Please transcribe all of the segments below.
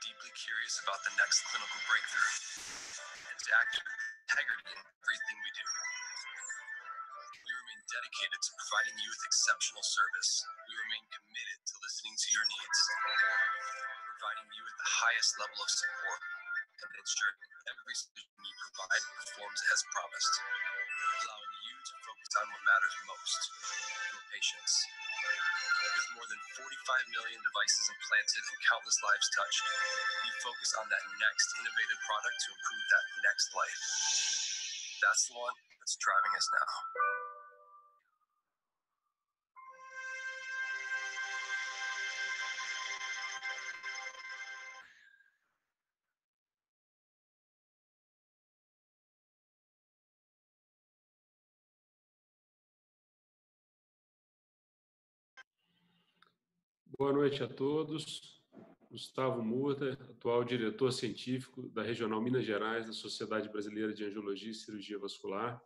deeply curious about the next clinical breakthrough and to act with integrity in everything we do. We remain dedicated to providing you with exceptional service. We remain committed to listening to your needs, providing you with the highest level of support, and ensuring every solution you provide performs as promised, allowing to focus on what matters most your patients. With more than 45 million devices implanted and countless lives touched, we focus on that next innovative product to improve that next life. That's the one that's driving us now. Boa noite a todos. Gustavo Murta, atual diretor científico da Regional Minas Gerais da Sociedade Brasileira de Angiologia e Cirurgia Vascular.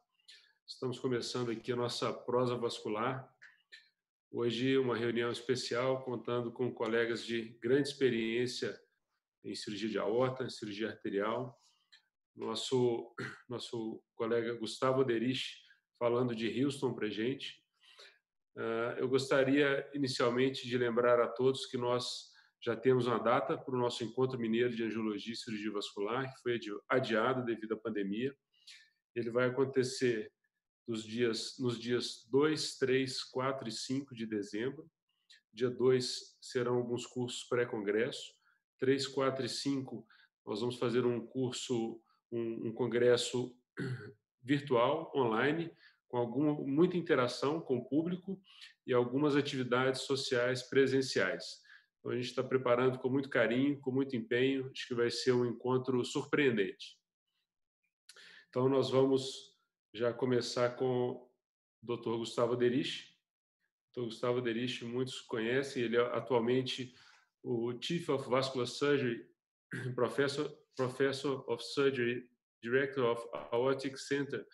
Estamos começando aqui a nossa prosa vascular. Hoje, uma reunião especial contando com colegas de grande experiência em cirurgia de aorta, em cirurgia arterial. Nosso, nosso colega Gustavo Derich falando de Houston para gente. Ah, eu gostaria inicialmente de lembrar a todos que nós já temos uma data para o nosso encontro mineiro de angiologia e cirurgia vascular, que foi adiado devido à pandemia. Ele vai acontecer nos dias, nos dias 2, 3, 4 e 5 de dezembro. Dia 2 serão alguns cursos pré-congresso. 3, 4 e 5 nós vamos fazer um curso, um, um congresso virtual, online, com alguma, muita interação com o público e algumas atividades sociais presenciais. Então, a gente está preparando com muito carinho, com muito empenho. Acho que vai ser um encontro surpreendente. Então, nós vamos já começar com o Dr. Gustavo Derich. Dr. Gustavo Derich, muitos conhecem, ele é atualmente o Chief of Vascular Surgery, Professor, Professor of Surgery, Director of Aortic Center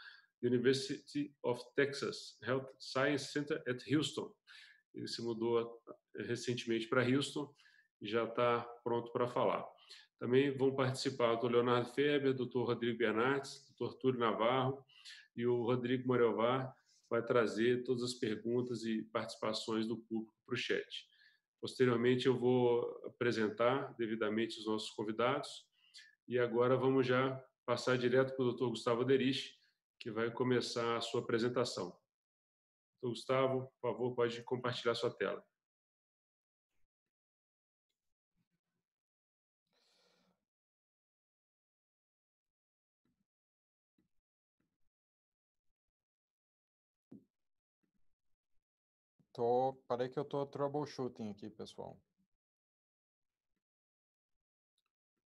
University of Texas Health Science Center at Houston. Ele se mudou recentemente para Houston e já está pronto para falar. Também vão participar o Dr. Leonardo Feber, Dr. Rodrigo Bernardes, Dr. Túlio Navarro e o Rodrigo Moreovar vai trazer todas as perguntas e participações do público para o chat. Posteriormente, eu vou apresentar devidamente os nossos convidados e agora vamos já passar direto para o Dr. Gustavo Derich que vai começar a sua apresentação. Então, Gustavo, por favor, pode compartilhar sua tela. Tô, parei que eu tô troubleshooting aqui, pessoal.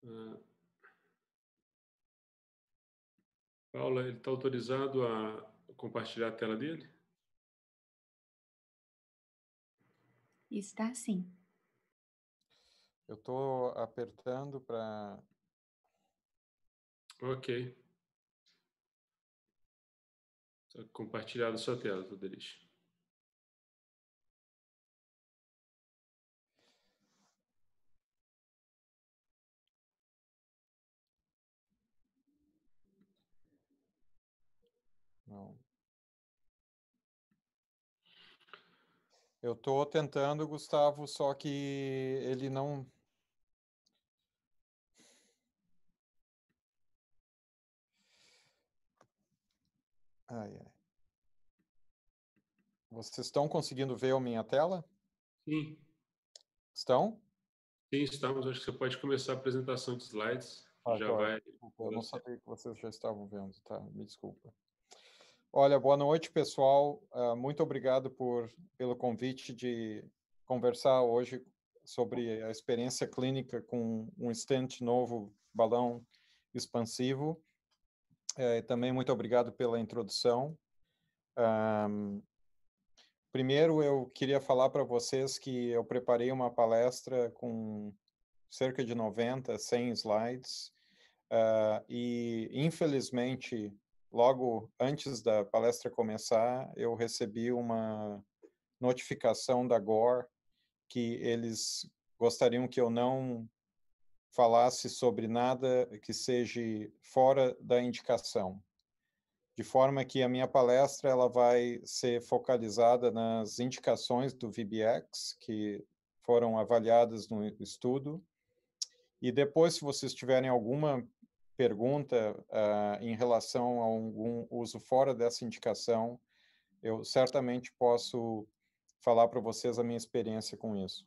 Uh... Paula, ele está autorizado a compartilhar a tela dele? Está sim. Eu estou apertando para. Ok. Está a sua tela, Todelis. Eu estou tentando, Gustavo, só que ele não. Ai, ai. Vocês estão conseguindo ver a minha tela? Sim. Estão? Sim, estamos. Acho que você pode começar a apresentação de slides. Ah, já claro. vai. Desculpa, eu não sabia que vocês já estavam vendo, tá? Me desculpa. Olha, boa noite, pessoal. Ah, muito obrigado por, pelo convite de conversar hoje sobre a experiência clínica com um stent novo, balão expansivo. Eh, também muito obrigado pela introdução. Um, ah, primeiro, eu queria falar para vocês que eu preparei uma palestra com cerca de 90, 100 slides, uh, e infelizmente logo antes da palestra começar, eu recebi uma notificação da Gore que eles gostariam que eu não falasse sobre nada que seja fora da indicação. De forma que a minha palestra ela vai ser focalizada nas indicações do VBX, que foram avaliadas no estudo. E depois, se vocês tiverem alguma pergunta uh, em relação a algum uso fora dessa indicação, eu certamente posso falar para vocês a minha experiência com isso.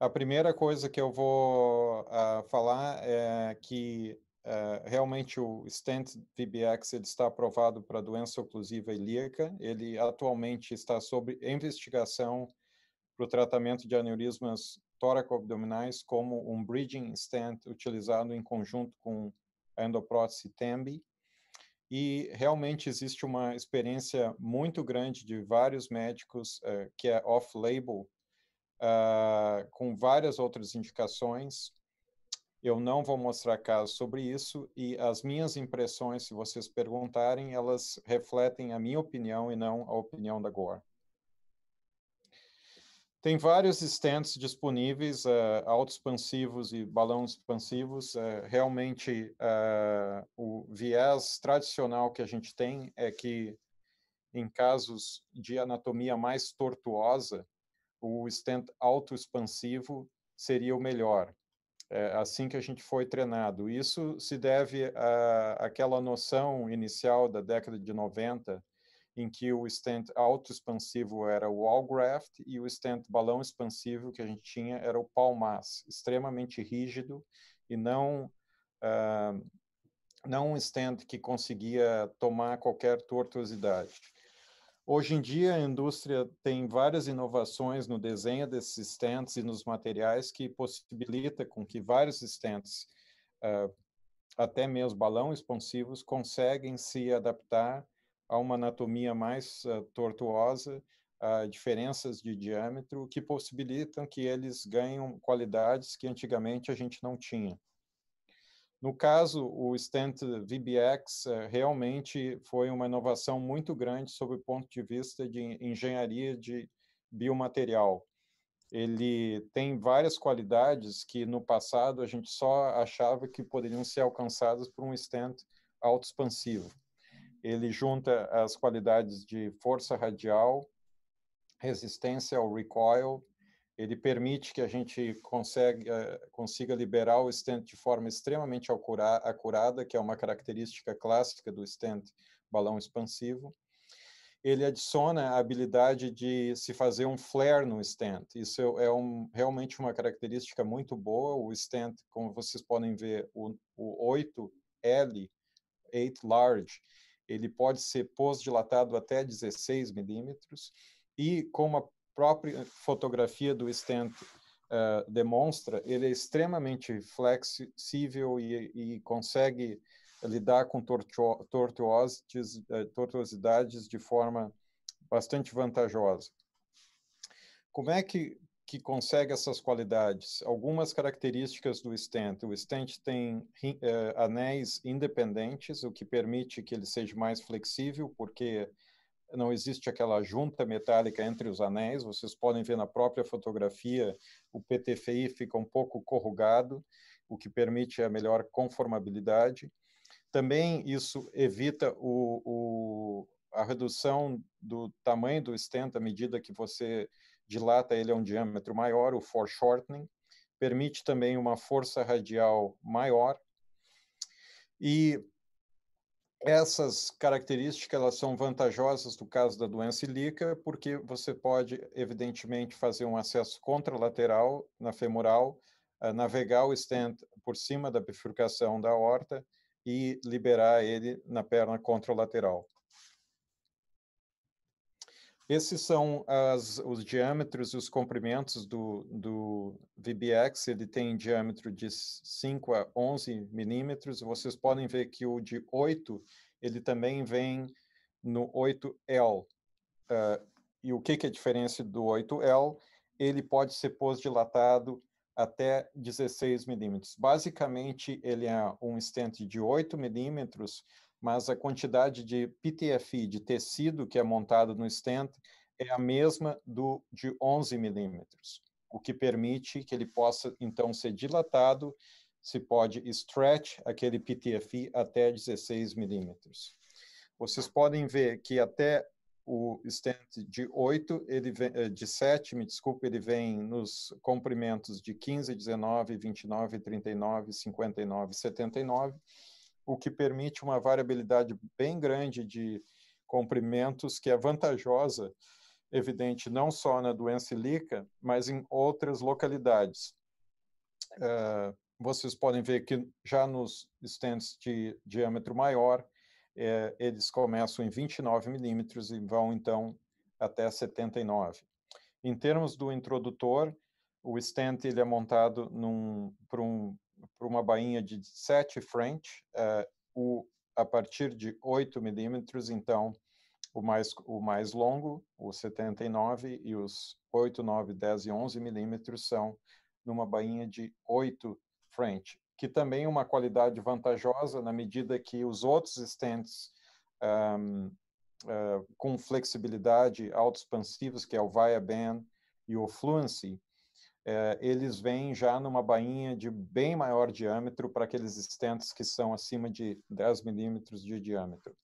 A primeira coisa que eu vou uh, falar é que uh, realmente o stent VBX ele está aprovado para doença oclusiva ilíaca. Ele atualmente está sob investigação para o tratamento de aneurismas tóraco-abdominais como um bridging stent utilizado em conjunto com a endoprótese TEMBI. E realmente existe uma experiência muito grande de vários médicos uh, que é off-label, uh, com várias outras indicações. Eu não vou mostrar casos sobre isso e as minhas impressões, se vocês perguntarem, elas refletem a minha opinião e não a opinião da Gore. Tem vários stands disponíveis, uh, autoexpansivos e balões expansivos. Uh, realmente, uh, o viés tradicional que a gente tem é que, em casos de anatomia mais tortuosa, o stand autoexpansivo seria o melhor. É assim que a gente foi treinado. Isso se deve à, àquela noção inicial da década de 90, em que o stent autoexpansivo era o wall graft e o stent balão expansivo que a gente tinha era o palmas, extremamente rígido e não uh, não um stent que conseguia tomar qualquer tortuosidade. Hoje em dia, a indústria tem várias inovações no desenho desses stents e nos materiais que possibilita com que vários stents, uh, ah, até mesmo balão expansivos, conseguem se adaptar a uma anatomia mais uh, tortuosa, uh, diferenças de diâmetro que possibilitam que eles ganhem qualidades que antigamente a gente não tinha. No caso, o stent VBX uh, eh, realmente foi uma inovação muito grande sob o ponto de vista de engenharia de biomaterial. Ele tem várias qualidades que no passado a gente só achava que poderiam ser alcançadas por um stent autoexpansivo. Ele junta as qualidades de força radial, resistência ao recoil, ele permite que a gente eh, consiga liberar o stent de forma extremamente acurada, que é uma característica clássica do stent balão expansivo. Ele adiciona a habilidade de se fazer um flare no stent. Isso é, é um, realmente uma característica muito boa. O stent, como vocês podem ver, o, o 8L, 8 Large, ele pode ser pós-dilatado até 16 milímetros e, como a própria fotografia do stent uh, demonstra, ele é extremamente flexível e, e consegue lidar com tortuo tortuosidades, eh, tortuosidades de forma bastante vantajosa. Como é que que consegue essas qualidades. Algumas características do stent. O stent tem uh, anéis independentes, o que permite que ele seja mais flexível, porque não existe aquela junta metálica entre os anéis. Vocês podem ver na própria fotografia, o PTFI fica um pouco corrugado, o que permite a melhor conformabilidade. Também isso evita o, o, a redução do tamanho do stent à medida que você dilata ele a um diâmetro maior, o foreshortening, permite também uma força radial maior. E essas características elas são vantajosas no caso da doença ilíaca, porque você pode, evidentemente, fazer um acesso contralateral na femoral, eh, navegar o stent por cima da bifurcação da aorta e liberar ele na perna contralateral. Esses são as, os diâmetros e os comprimentos do, do VBX. Ele tem diâmetro de 5 a 11 milímetros. Vocês podem ver que o de 8, ele também vem no 8L. Uh, ah, e o que, que é a diferença do 8L? Ele pode ser pós-dilatado até 16 milímetros. Basicamente, ele é um stent de 8 milímetros, mas a quantidade de PTFE de tecido que é montado no stent, é a mesma do de 11 milímetros, o que permite que ele possa, então, ser dilatado, se pode stretch aquele PTFE até 16 milímetros. Vocês podem ver que até o stent de 8, ele vem, eh, de 7, me desculpe, ele vem nos comprimentos de 15, 19, 29, 39, 59, 79, o que permite uma variabilidade bem grande de comprimentos, que é vantajosa, evidente, não só na doença ilíaca, mas em outras localidades. Uh, vocês podem ver que já nos stents de diâmetro maior, é, eles começam em 29 milímetros e vão então até 79. Em termos do introdutor, o stent ele é montado para um para uma bainha de 7 French, uh, o, a partir de 8 milímetros, então, o mais, o mais longo, o 79, e os 8, 9, 10 e 11 milímetros são numa bainha de 8 French, que também é uma qualidade vantajosa na medida que os outros stands um, uh, é, com flexibilidade auto-expansivos, que é o Via e o Fluency, é, eles vêm já numa bainha de bem maior diâmetro para aqueles estentes que são acima de 10 milímetros de diâmetro.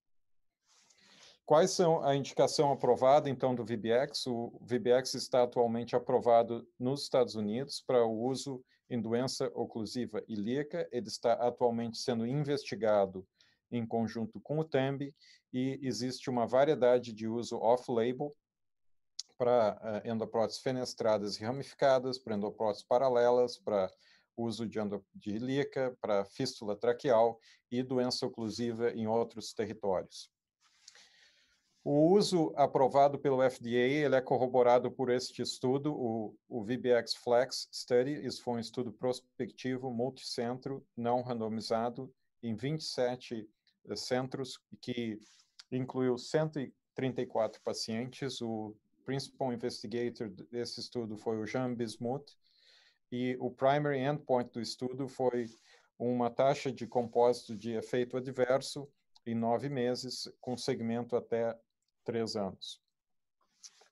Quais são a indicação aprovada, então, do VBX? O VBX está atualmente aprovado nos Estados Unidos para o uso em doença oclusiva ilíaca. Ele está atualmente sendo investigado em conjunto com o TEMB e existe uma variedade de uso off-label para eh, endopróteses fenestradas e ramificadas, para endopróteses paralelas, para uso de, de ilíaca, para fístula traqueal e doença oclusiva em outros territórios. O uso aprovado pelo FDA ele é corroborado por este estudo, o, o VBX Flex Study. Isso foi um estudo prospectivo, multicentro, não randomizado, em 27 eh, centros, que incluiu 134 pacientes. O principal investigator desse estudo foi o Jean Bismuth, e o primary endpoint do estudo foi uma taxa de compósito de efeito adverso em nove meses, com segmento até três anos.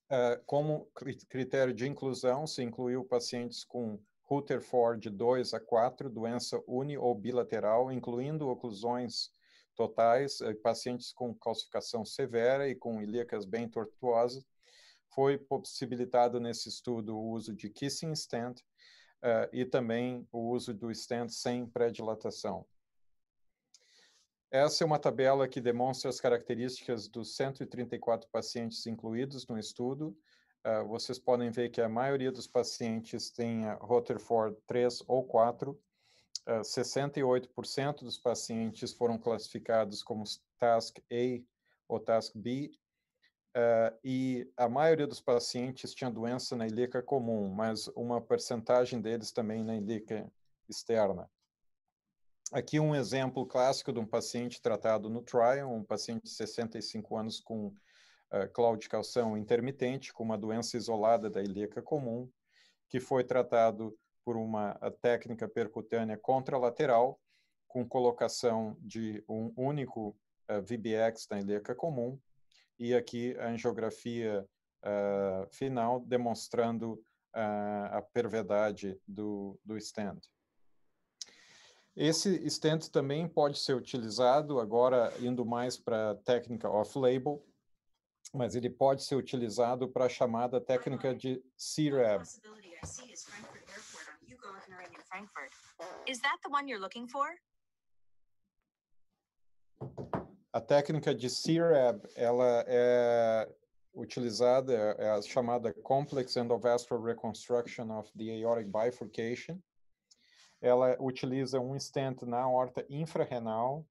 É, como critério de inclusão, se incluiu pacientes com Rutherford 2 a 4, doença uni ou bilateral, incluindo oclusões totais, é, pacientes com calcificação severa e com ilíacas bem tortuosas, foi possibilitado nesse estudo o uso de kissing stent uh, e também o uso do stent sem pré-dilatação. Essa é uma tabela que demonstra as características dos 134 pacientes incluídos no estudo. Uh, vocês podem ver que a maioria dos pacientes tem Rutherford 3 ou 4. Uh, 68% dos pacientes foram classificados como Task A ou Task B Uh, e a maioria dos pacientes tinha doença na ilíaca comum, mas uma percentagem deles também na ilíaca externa. Aqui um exemplo clássico de um paciente tratado no trial, um paciente de 65 anos com uh, claudicação intermitente, com uma doença isolada da ilíaca comum, que foi tratado por uma técnica percutânea contralateral, com colocação de um único uh, eh, VBX na ilíaca comum, e aqui a angiografia uh, final demonstrando uh, a pervedade do, do stand. Esse stent também pode ser utilizado, agora indo mais para a técnica off-label, mas ele pode ser utilizado para a chamada técnica de CRAB. Is that the one you're looking for? a técnica de CRAB, ela é utilizada, é a chamada Complex Endovascular Reconstruction of the Aortic Bifurcation. Ela utiliza um stent na horta infrarrenal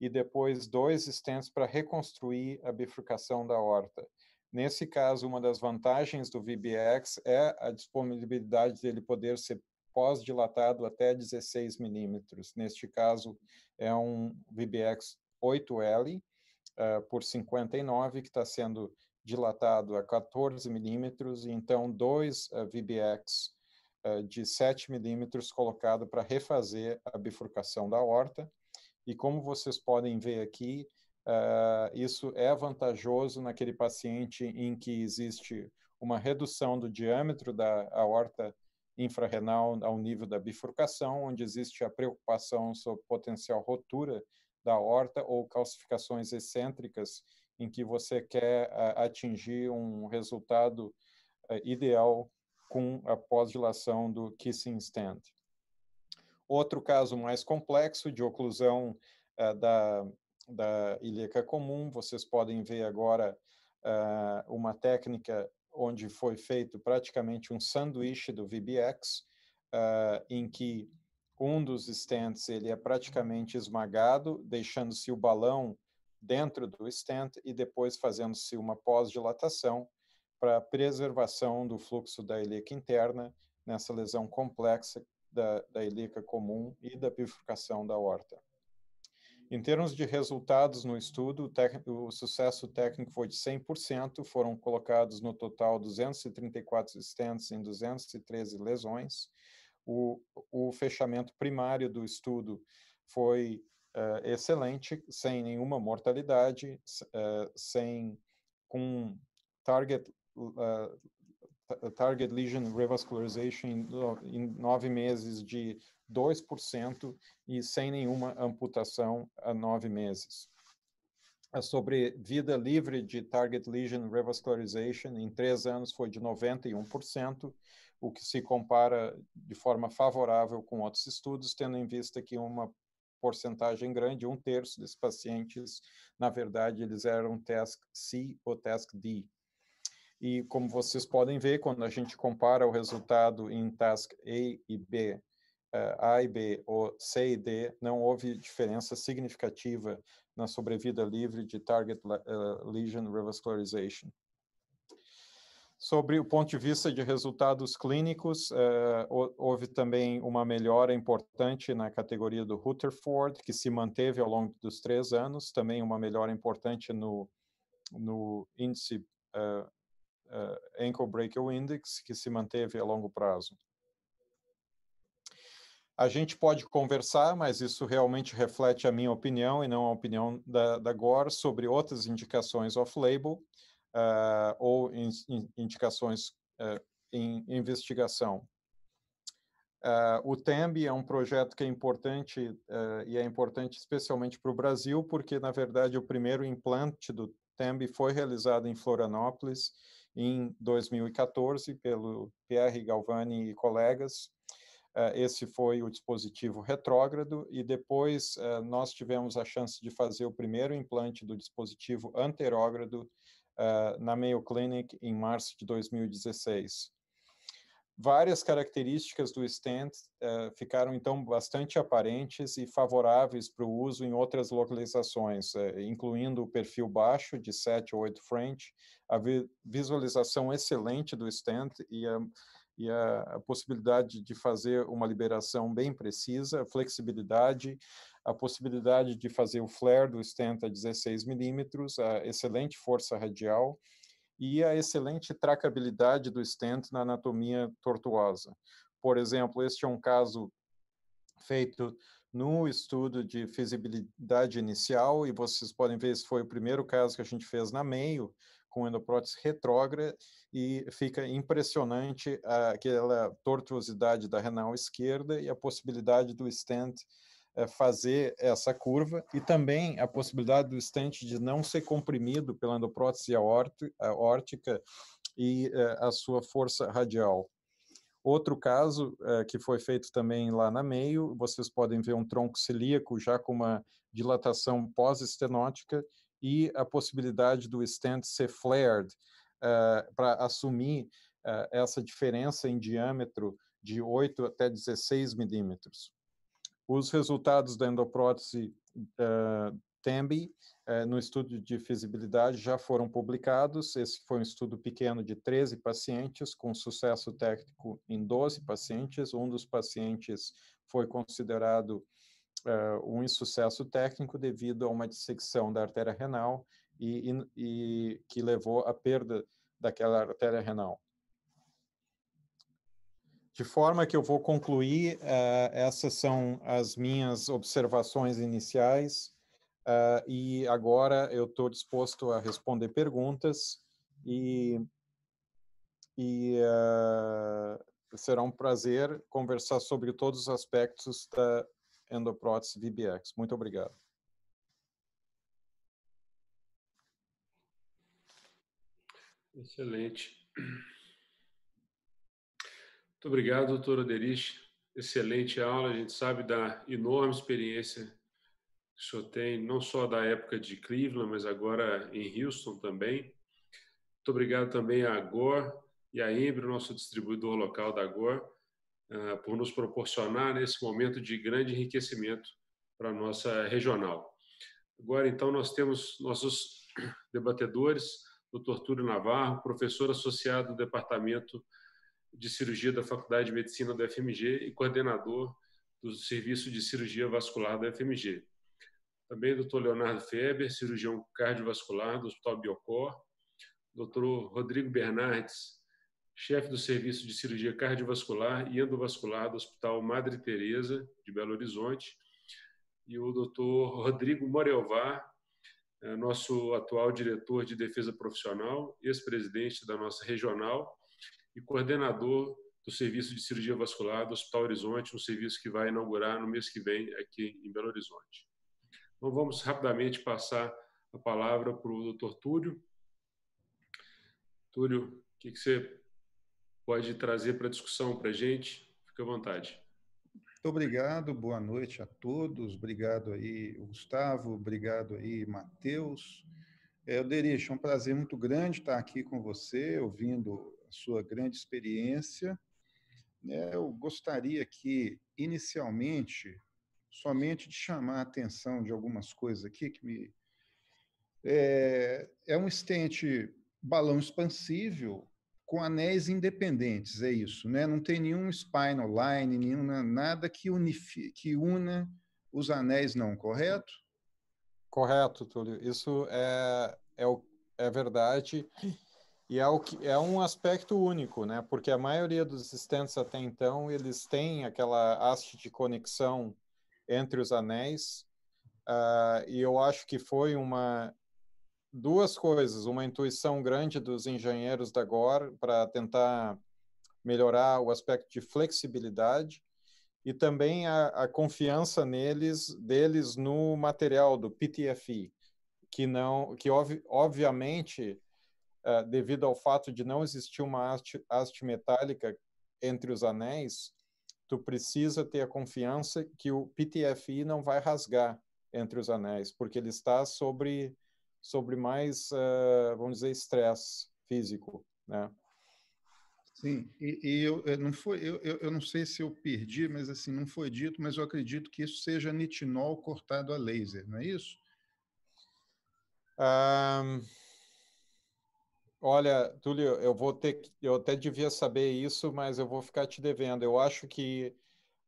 e depois dois stents para reconstruir a bifurcação da horta. Nesse caso, uma das vantagens do VBX é a disponibilidade dele poder ser pós-dilatado até 16 milímetros. Neste caso, é um VBX 8L uh, eh, por 59, que está sendo dilatado a 14 milímetros, e então dois uh, eh, VBX uh, eh, de 7 milímetros colocado para refazer a bifurcação da horta. E como vocês podem ver aqui, Uh, isso é vantajoso naquele paciente em que existe uma redução do diâmetro da aorta infrarrenal ao nível da bifurcação, onde existe a preocupação sobre potencial rotura da horta ou calcificações excêntricas em que você quer atingir um resultado eh, ideal com a pós-dilação do kissing stand. Outro caso mais complexo de oclusão eh, da, da ilíaca comum, vocês podem ver agora eh, uma técnica onde foi feito praticamente um sanduíche do VBX, em que um dos stents ele é praticamente esmagado, deixando-se o balão dentro do stent e depois fazendo-se uma pós-dilatação para preservação do fluxo da helica interna nessa lesão complexa da, da helica comum e da bifurcação da aorta. Em termos de resultados no estudo, o, o sucesso técnico foi de 100%, foram colocados no total 234 stents em 213 lesões, o, o fechamento primário do estudo foi uh, excelente, sem nenhuma mortalidade, uh, sem com target uh, target lesion revascularization em nove meses de 2% e sem nenhuma amputação a nove meses é sobre vida livre de target lesion revascularization em três anos foi de 91%, o que se compara de forma favorável com outros estudos, tendo em vista que uma porcentagem grande, um terço desses pacientes, na verdade, eles eram task C ou task D. E como vocês podem ver, quando a gente compara o resultado em task A e B, eh, A e B, ou C e D, não houve diferença significativa na sobrevida livre de target eh, lesion revascularization. Sobre o ponto de vista de resultados clínicos, eh, houve também uma melhora importante na categoria do Rutherford, que se manteve ao longo dos três anos, também uma melhora importante no, no índice uh, uh, Ankle Breaker Index, que se manteve a longo prazo. A gente pode conversar, mas isso realmente reflete a minha opinião e não a opinião da, da GOR sobre outras indicações off-label, uh, ou in, in, indicações uh, em investigação. Uh, o TEMB é um projeto que é importante e é importante especialmente para o Brasil, porque, na verdade, o primeiro implante do TEMB foi realizado em Florianópolis em 2014 pelo Pierre Galvani e colegas, esse foi o dispositivo retrógrado, e depois nós tivemos a chance de fazer o primeiro implante do dispositivo anterógrado ah, na Mayo Clinic em março de 2016. Várias características do stent uh, ficaram então bastante aparentes e favoráveis para o uso em outras localizações, uh, incluindo o perfil baixo de 7 ou 8 French, a vi visualização excelente do stent e a, e a, a possibilidade de fazer uma liberação bem precisa, flexibilidade, a possibilidade de fazer o flare do stent a 16 milímetros, a excelente força radial e a excelente tracabilidade do stent na anatomia tortuosa. Por exemplo, este é um caso feito no estudo de feasibilidade inicial, e vocês podem ver, esse foi o primeiro caso que a gente fez na meio, com endoprótese retrógrada, e fica impressionante aquela tortuosidade da renal esquerda e a possibilidade do stent eh, fazer essa curva e também a possibilidade do estente de não ser comprimido pela endoprótese aórtica eh, e eh, a sua força radial. Outro caso que foi feito também lá na meio, vocês podem ver um tronco celíaco já com uma dilatação pós-estenótica e a possibilidade do stent ser flared para assumir essa diferença em diâmetro de 8 até 16 milímetros. Os resultados da endoprótese uh, TEMBI uh, no estudo de feasibilidade já foram publicados. Esse foi um estudo pequeno de 13 pacientes, com sucesso técnico em 12 pacientes. Um dos pacientes foi considerado uh, um insucesso técnico devido a uma dissecção da artéria renal e, e, e que levou à perda daquela artéria renal. De forma que eu vou concluir, uh, essas são as minhas observações iniciais, uh, e agora eu estou disposto a responder perguntas, e, e uh, será um prazer conversar sobre todos os aspectos da endoprótese VBX. Muito obrigado. Excelente obrigado, doutor Oderich. Excelente aula, a gente sabe da enorme experiência que o senhor tem, não só da época de Cleveland, mas agora em Houston também. Muito obrigado também à Gore e à Embre, nosso distribuidor local da Gore, ah, por nos proporcionar nesse momento de grande enriquecimento para a nossa regional. Agora, então, nós temos nossos debatedores, doutor Túlio Navarro, professor associado do Departamento de cirurgia da Faculdade de Medicina da FMG e coordenador do Serviço de Cirurgia Vascular da FMG. Também Dr. Leonardo Feber, cirurgião cardiovascular do Hospital Biocor, Dr. Rodrigo Bernardes, chefe do Serviço de Cirurgia Cardiovascular e Endovascular do Hospital Madre Teresa de Belo Horizonte, e o Dr. Rodrigo Morelvar, eh, nosso atual diretor de defesa profissional, ex-presidente da nossa regional e coordenador do Serviço de Cirurgia Vascular do Hospital Horizonte, um serviço que vai inaugurar no mês que vem aqui em Belo Horizonte. Então, vamos rapidamente passar a palavra para o doutor Túlio. Túlio, o que, você pode trazer para a discussão para a gente? Fique à vontade. Muito obrigado, boa noite a todos. Obrigado aí, Gustavo. Obrigado aí, Matheus. É, Derich, é um prazer muito grande estar aqui com você, ouvindo sua grande experiência. Né? Eu gostaria que, inicialmente, somente de chamar a atenção de algumas coisas aqui que me. É, é um estente balão expansível com anéis independentes, é isso, né? Não tem nenhum spinal line, nenhum, nada que, unifi, que una os anéis, não, correto? Correto, Túlio. Isso é, é, é verdade. E é, o que, é um aspecto único, né? Porque a maioria dos assistentes até então, eles têm aquela haste de conexão entre os anéis, uh, e eu acho que foi uma duas coisas, uma intuição grande dos engenheiros da GOR para tentar melhorar o aspecto de flexibilidade e também a, a, confiança neles deles no material do PTFE, que não que ob, obviamente uh, devido ao fato de não existir uma haste, haste metálica entre os anéis, tu precisa ter a confiança que o PTFI não vai rasgar entre os anéis, porque ele está sobre, sobre mais, uh, vamos dizer, estresse físico, né? Sim, e, e eu, eh, não foi, eu, eu não sei se eu perdi, mas assim, não foi dito, mas eu acredito que isso seja nitinol cortado a laser, não é isso? Ah, Olha, Túlio, eu vou ter, eu até devia saber isso, mas eu vou ficar te devendo. Eu acho que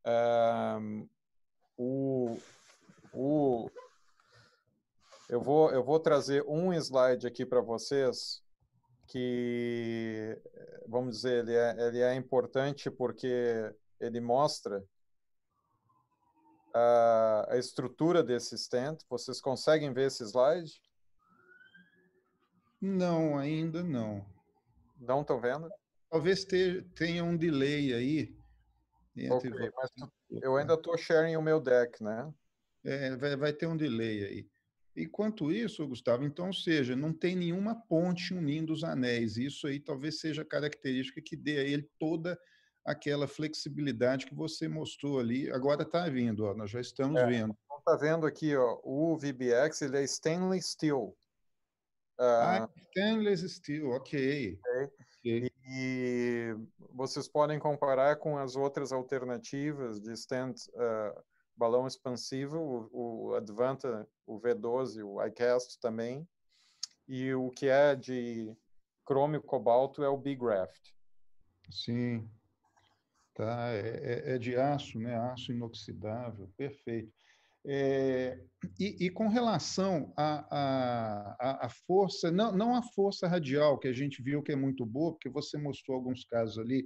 uh, o, o, eu vou, eu vou trazer um slide aqui para vocês que, vamos dizer, ele é, ele é importante porque ele mostra a, ah, a estrutura desse stand. Vocês conseguem ver esse slide? Não, ainda não. Não estão vendo? Talvez te, tenha um delay aí. Entre né, okay, mas tá eu ainda estou sharing o meu deck, né? É, vai, vai ter um delay aí. Enquanto isso, Gustavo, então, seja, não tem nenhuma ponte unindo os anéis. Isso aí talvez seja a característica que dê a ele toda aquela flexibilidade que você mostrou ali. Agora está vindo, ó, nós já estamos é, vendo. Está então vendo aqui, ó, o VBX ele é stainless steel. Ah, ah, stainless steel, ok. okay. okay. E, e, vocês podem comparar com as outras alternativas de stand uh, balão expansivo, o, o, Advanta, o V12, o iCast também. E o que é de cromo e cobalto é o Bigraft. Sim, tá, é, é, é de aço, né? Aço inoxidável, perfeito. É, e, e, com relação à força, não, não a força radial, que a gente viu que é muito boa, porque você mostrou alguns casos ali,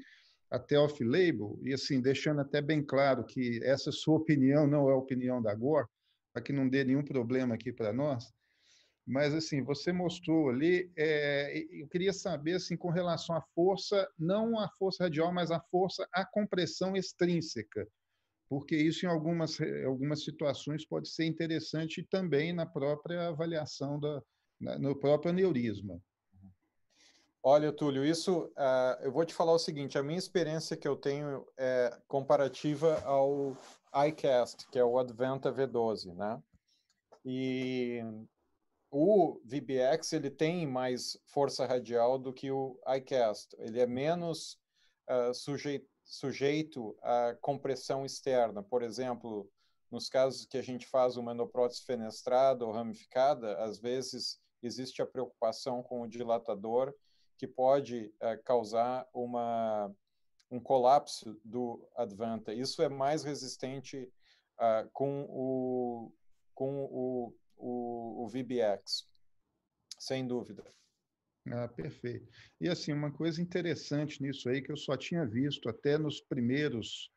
até off-label, e assim, deixando até bem claro que essa sua opinião não é a opinião da Gore, para que não dê nenhum problema aqui para nós, mas assim, você mostrou ali, é, eu queria saber assim, com relação à força, não a força radial, mas a força à compressão extrínseca, porque isso, em algumas, eh, algumas situações, pode ser interessante também na própria avaliação, da, na, no próprio aneurisma. Olha, Túlio, isso uh, eu vou te falar o seguinte: a minha experiência que eu tenho é comparativa ao iCast, que é o Adventa V12, né? E o VBX ele tem mais força radial do que o iCast. Ele é menos uh, sujeito sujeito à compressão externa. Por exemplo, nos casos que a gente faz uma endoprótese fenestrada ou ramificada, às vezes existe a preocupação com o dilatador, que pode uh, causar uma, um colapso do advanta. Isso é mais resistente uh, com, o, com o, o, o VBX, sem dúvida. Ah, perfeito. E assim, uma coisa interessante nisso aí que eu só tinha visto até nos primeiros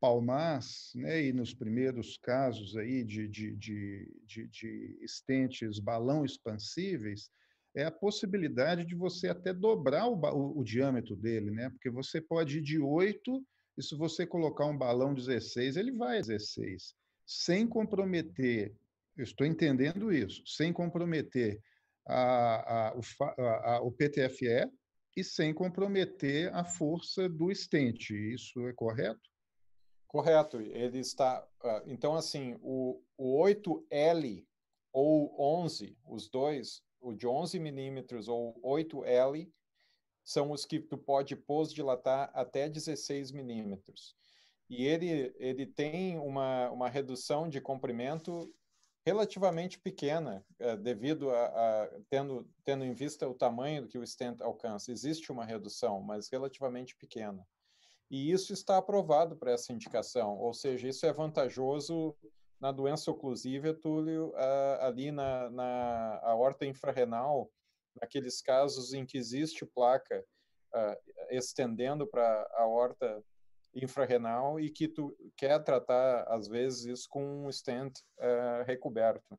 palmas né, e nos primeiros casos aí de, de, de, de, de estentes balão expansíveis, é a possibilidade de você até dobrar o, o, o diâmetro dele, né, porque você pode ir de 8 e se você colocar um balão 16, ele vai 16, sem comprometer, eu estou entendendo isso, sem comprometer a, a, a, o PTFE e sem comprometer a força do estente. Isso é correto? Correto. Ele está. Ah, então, assim, o, o 8L ou 11, os dois, o de 11 milímetros ou 8L, são os que tu pode pós-dilatar até 16 milímetros. E ele, ele tem uma, uma redução de comprimento relativamente pequena, é, devido a, a, tendo, tendo em vista o tamanho que o stent alcança. Existe uma redução, mas relativamente pequena. E isso está aprovado para essa indicação, ou seja, isso é vantajoso na doença oclusiva, Túlio, ali na, na aorta infrarrenal, naqueles casos em que existe placa ah, estendendo para a aorta infrarrenal e que tu quer tratar, às vezes, isso com um stent uh, recoberto.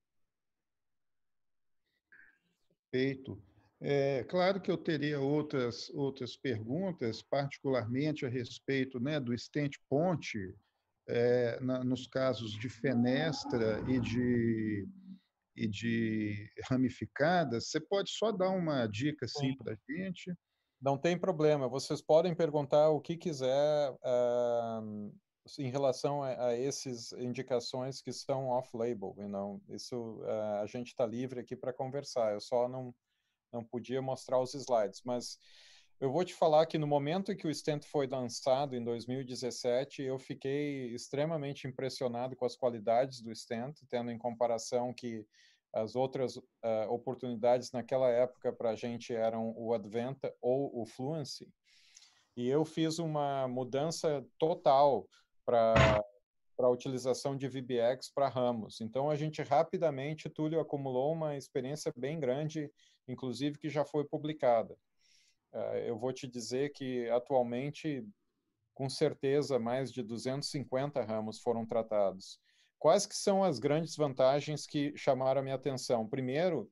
Perfeito. É, claro que eu teria outras, outras perguntas, particularmente a respeito né, do stent ponte, é, na, nos casos de fenestra e de, e de ramificadas. Você pode só dar uma dica assim, para a gente? Não tem problema. Vocês podem perguntar o que quiser uh, em relação a, a essas indicações que estão off-label. You know? Isso uh, a gente está livre aqui para conversar. Eu só não não podia mostrar os slides, mas eu vou te falar que no momento em que o stent foi lançado em 2017, eu fiquei extremamente impressionado com as qualidades do stent, tendo em comparação que as outras uh, oportunidades naquela época para a gente eram o Adventa ou o Fluency. E eu fiz uma mudança total para para a utilização de VBX para ramos. Então, a gente rapidamente, Túlio, acumulou uma experiência bem grande, inclusive que já foi publicada. Uh, eu vou te dizer que, atualmente, com certeza, mais de 250 ramos foram tratados. Quais que são as grandes vantagens que chamaram a minha atenção? Primeiro,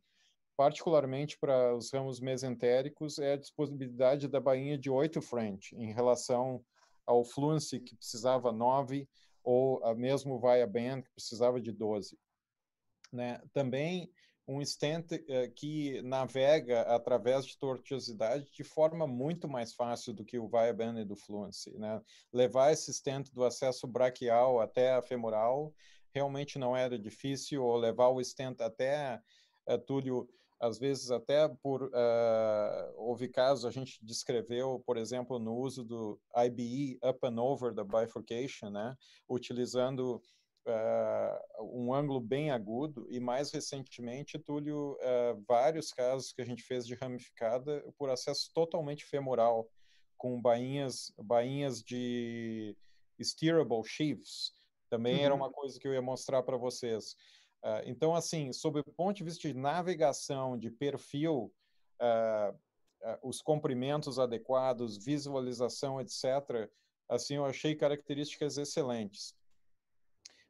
particularmente para os ramos mesentéricos, é a disponibilidade da bainha de oito French em relação ao Fluency, que precisava nove ou a mesmo Via Band, que precisava de doze. Né? Também um stent uh, eh, que navega através de tortuosidade de forma muito mais fácil do que o band e do Fluency. Né? Levar esse stent do acesso braquial até a femoral realmente não era difícil, ou levar o stent até, uh, Túlio, às vezes até por, uh, houve casos, a gente descreveu, por exemplo, no uso do IBE, up and over da bifurcation, né, utilizando Uh, um ângulo bem agudo e mais recentemente, Túlio, uh, vários casos que a gente fez de ramificada por acesso totalmente femoral, com bainhas, bainhas de steerable sheaves, também uhum. era uma coisa que eu ia mostrar para vocês. Uh, então, assim, sob o ponto de vista de navegação, de perfil, uh, uh, os comprimentos adequados, visualização, etc., assim, eu achei características excelentes.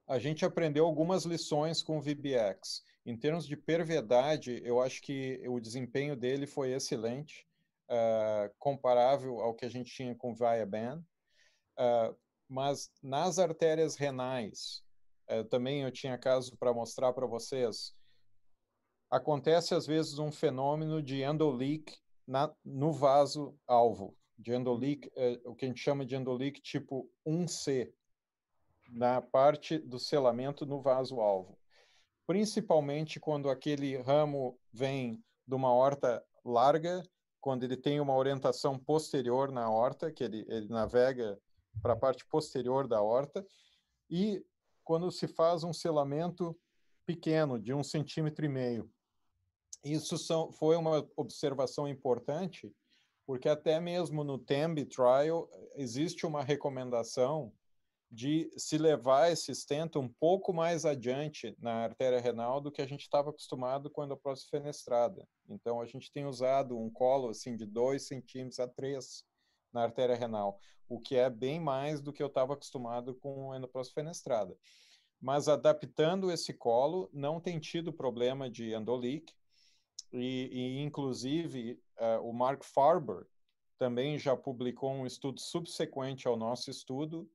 A gente aprendeu algumas lições com o VBX. Em termos de pervedade, eu acho que o desempenho dele foi excelente, comparável ao que a gente tinha com o Viaband. Uh, mas nas artérias renais, eh, também eu tinha caso para mostrar para vocês, acontece às vezes um fenômeno de endoleak na, no vaso alvo, de endoleak, eh, o que a gente chama de endoleak tipo 1C, na parte do selamento no vaso alvo. Principalmente quando aquele ramo vem de uma horta larga, quando ele tem uma orientação posterior na horta, que ele, ele navega para a parte posterior da horta, e quando se faz um selamento pequeno, de um centímetro e meio. Isso são, foi uma observação importante, porque até mesmo no TEMB Trial existe uma recomendação de se levar esse estento um pouco mais adiante na artéria renal do que a gente estava acostumado quando a próstata fenestrada. Então, a gente tem usado um colo assim de 2 centímetros a 3 na artéria renal, o que é bem mais do que eu estava acostumado com o fenestrada. Mas adaptando esse colo, não tem tido problema de endolic, e, e inclusive uh, o Mark Farber também já publicou um estudo subsequente ao nosso estudo,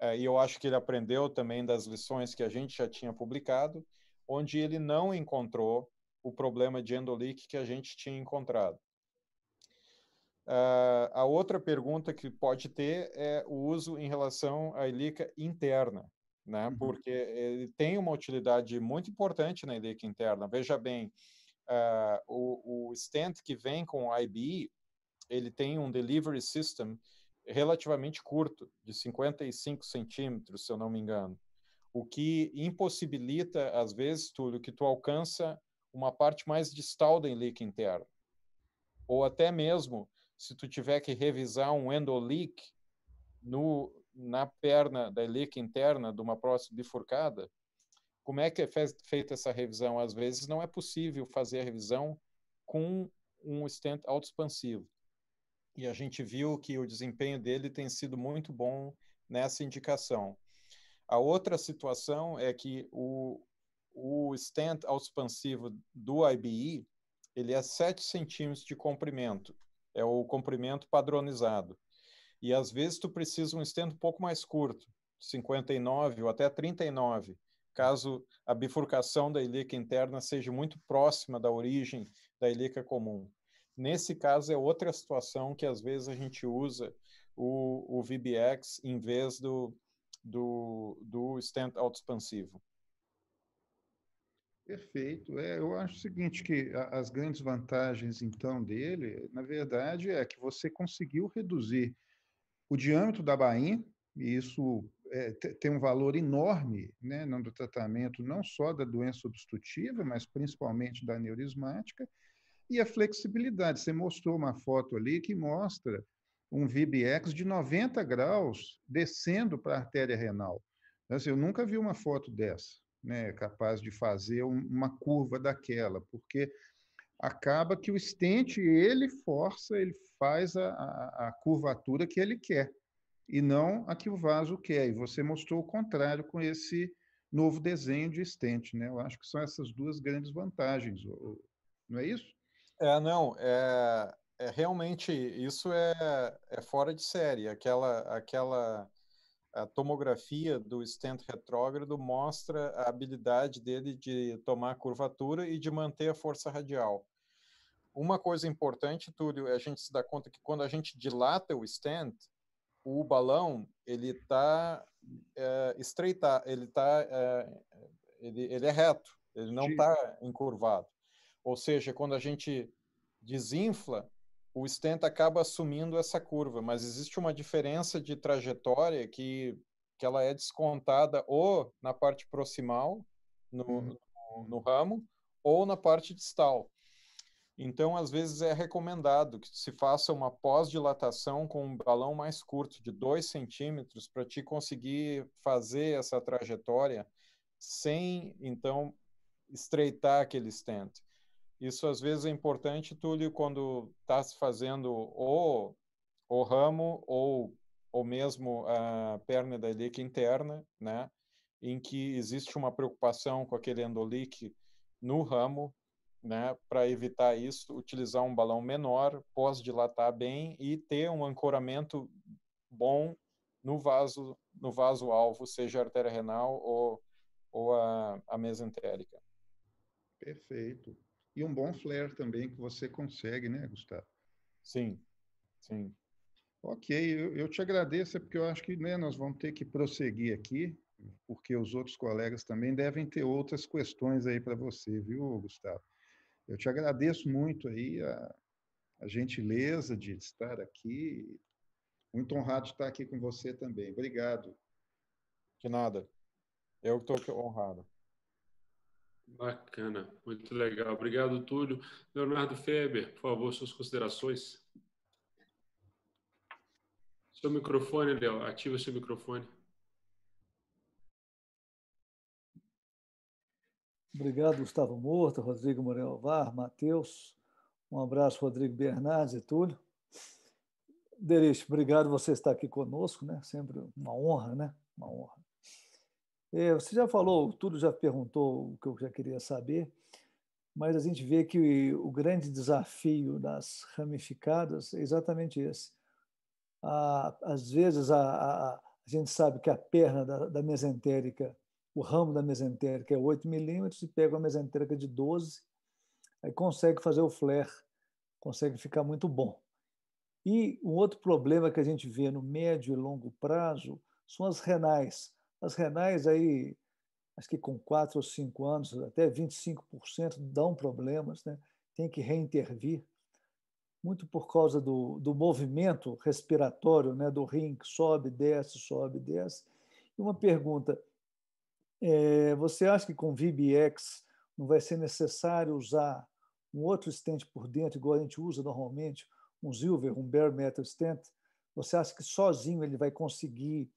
uh, e eu acho que ele aprendeu também das lições que a gente já tinha publicado, onde ele não encontrou o problema de endolic que a gente tinha encontrado. Uh, a outra pergunta que pode ter é o uso em relação à ELICA interna, né? Uhum. Porque ele tem uma utilidade muito importante na ELICA interna. Veja bem, uh, o, o stent que vem com o IBE, ele tem um delivery system relativamente curto, de 55 centímetros, se eu não me engano. O que impossibilita, às vezes, Túlio, que tu alcança uma parte mais distal da enlica interna. Ou até mesmo se tu tiver que revisar um endoleak no, na perna da leak interna de uma próstata bifurcada, como é que é feita essa revisão? Às vezes não é possível fazer a revisão com um stent autoexpansivo. E a gente viu que o desempenho dele tem sido muito bom nessa indicação. A outra situação é que o, o stent autoexpansivo do IBI, ele é 7 centímetros de comprimento é o comprimento padronizado. E às vezes tu precisa um estendo um pouco mais curto, 59 ou até 39, caso a bifurcação da ilíaca interna seja muito próxima da origem da ilíaca comum. Nesse caso, é outra situação que às vezes a gente usa o, o VBX em vez do, do, do stent autoexpansivo. Perfeito. É, eu acho o seguinte, que as grandes vantagens, então, dele, na verdade, é que você conseguiu reduzir o diâmetro da bainha, e isso é, tem um valor enorme né, no tratamento não só da doença obstrutiva, mas principalmente da neurismática, e a flexibilidade. Você mostrou uma foto ali que mostra um VBX de 90 graus descendo para a artéria renal. Assim, eu nunca vi uma foto dessa né, capaz de fazer uma curva daquela, porque acaba que o estente ele força, ele faz a, a, a, curvatura que ele quer e não a que o vaso quer. E você mostrou o contrário com esse novo desenho de estente, né? Eu acho que são essas duas grandes vantagens, não é isso? É, não, é, é realmente isso é, é fora de série. Aquela, aquela a tomografia do stent retrógrado mostra a habilidade dele de tomar curvatura e de manter a força radial. Uma coisa importante, Túlio, é a gente se dar conta que quando a gente dilata o stent, o balão ele está é, estreitado, ele tá é, ele, ele é reto, ele não está encurvado. Ou seja, quando a gente desinfla, o stent acaba assumindo essa curva, mas existe uma diferença de trajetória que, que ela é descontada ou na parte proximal, no, uhum. no, no ramo, ou na parte distal. Então, às vezes é recomendado que se faça uma pós-dilatação com um balão mais curto, de 2 centímetros, para te conseguir fazer essa trajetória sem, então, estreitar aquele stent. Isso às vezes é importante, Túlio, quando está se fazendo ou o ramo ou, ou mesmo a perna da elique interna, né? em que existe uma preocupação com aquele endolique no ramo, né, para evitar isso, utilizar um balão menor, pós-dilatar bem e ter um ancoramento bom no vaso, no vaso alvo, seja a artéria renal ou, ou a, a mesentérica. Perfeito e um bom flare também que você consegue, né, Gustavo? Sim, sim. Ok, eu, eu te agradeço, é porque eu acho que né, nós vamos ter que prosseguir aqui, porque os outros colegas também devem ter outras questões aí para você, viu, Gustavo? Eu te agradeço muito aí a, a gentileza de estar aqui. Muito honrado de estar aqui com você também. Obrigado. De nada. Eu estou honrado. Bacana, muito legal. Obrigado, Túlio. Leonardo Feber, por favor, suas considerações. Seu microfone, Léo, ativa seu microfone. Obrigado, Gustavo Morto, Rodrigo Morelvar Alvar, Matheus. Um abraço, Rodrigo Bernardes e Túlio. Derich, obrigado você estar aqui conosco, né? Sempre uma honra, né? Uma honra. É, você já falou, tudo já perguntou o que eu já queria saber, mas a gente vê que o grande desafio das ramificadas é exatamente esse. Ah, às vezes, a, a, a gente sabe que a perna da, da, mesentérica, o ramo da mesentérica é 8 milímetros, e pega uma mesentérica de 12, aí consegue fazer o flare, consegue ficar muito bom. E um outro problema que a gente vê no médio e longo prazo são as renais as renais aí, acho que com 4 ou 5 anos, até 25% dão problemas, né? tem que reintervir, muito por causa do, do movimento respiratório, né? do rim que sobe, desce, sobe, desce. E uma pergunta, é, você acha que com VBX não vai ser necessário usar um outro estente por dentro, igual a gente usa normalmente, um Silver, um Bare Metal Stent? Você acha que sozinho ele vai conseguir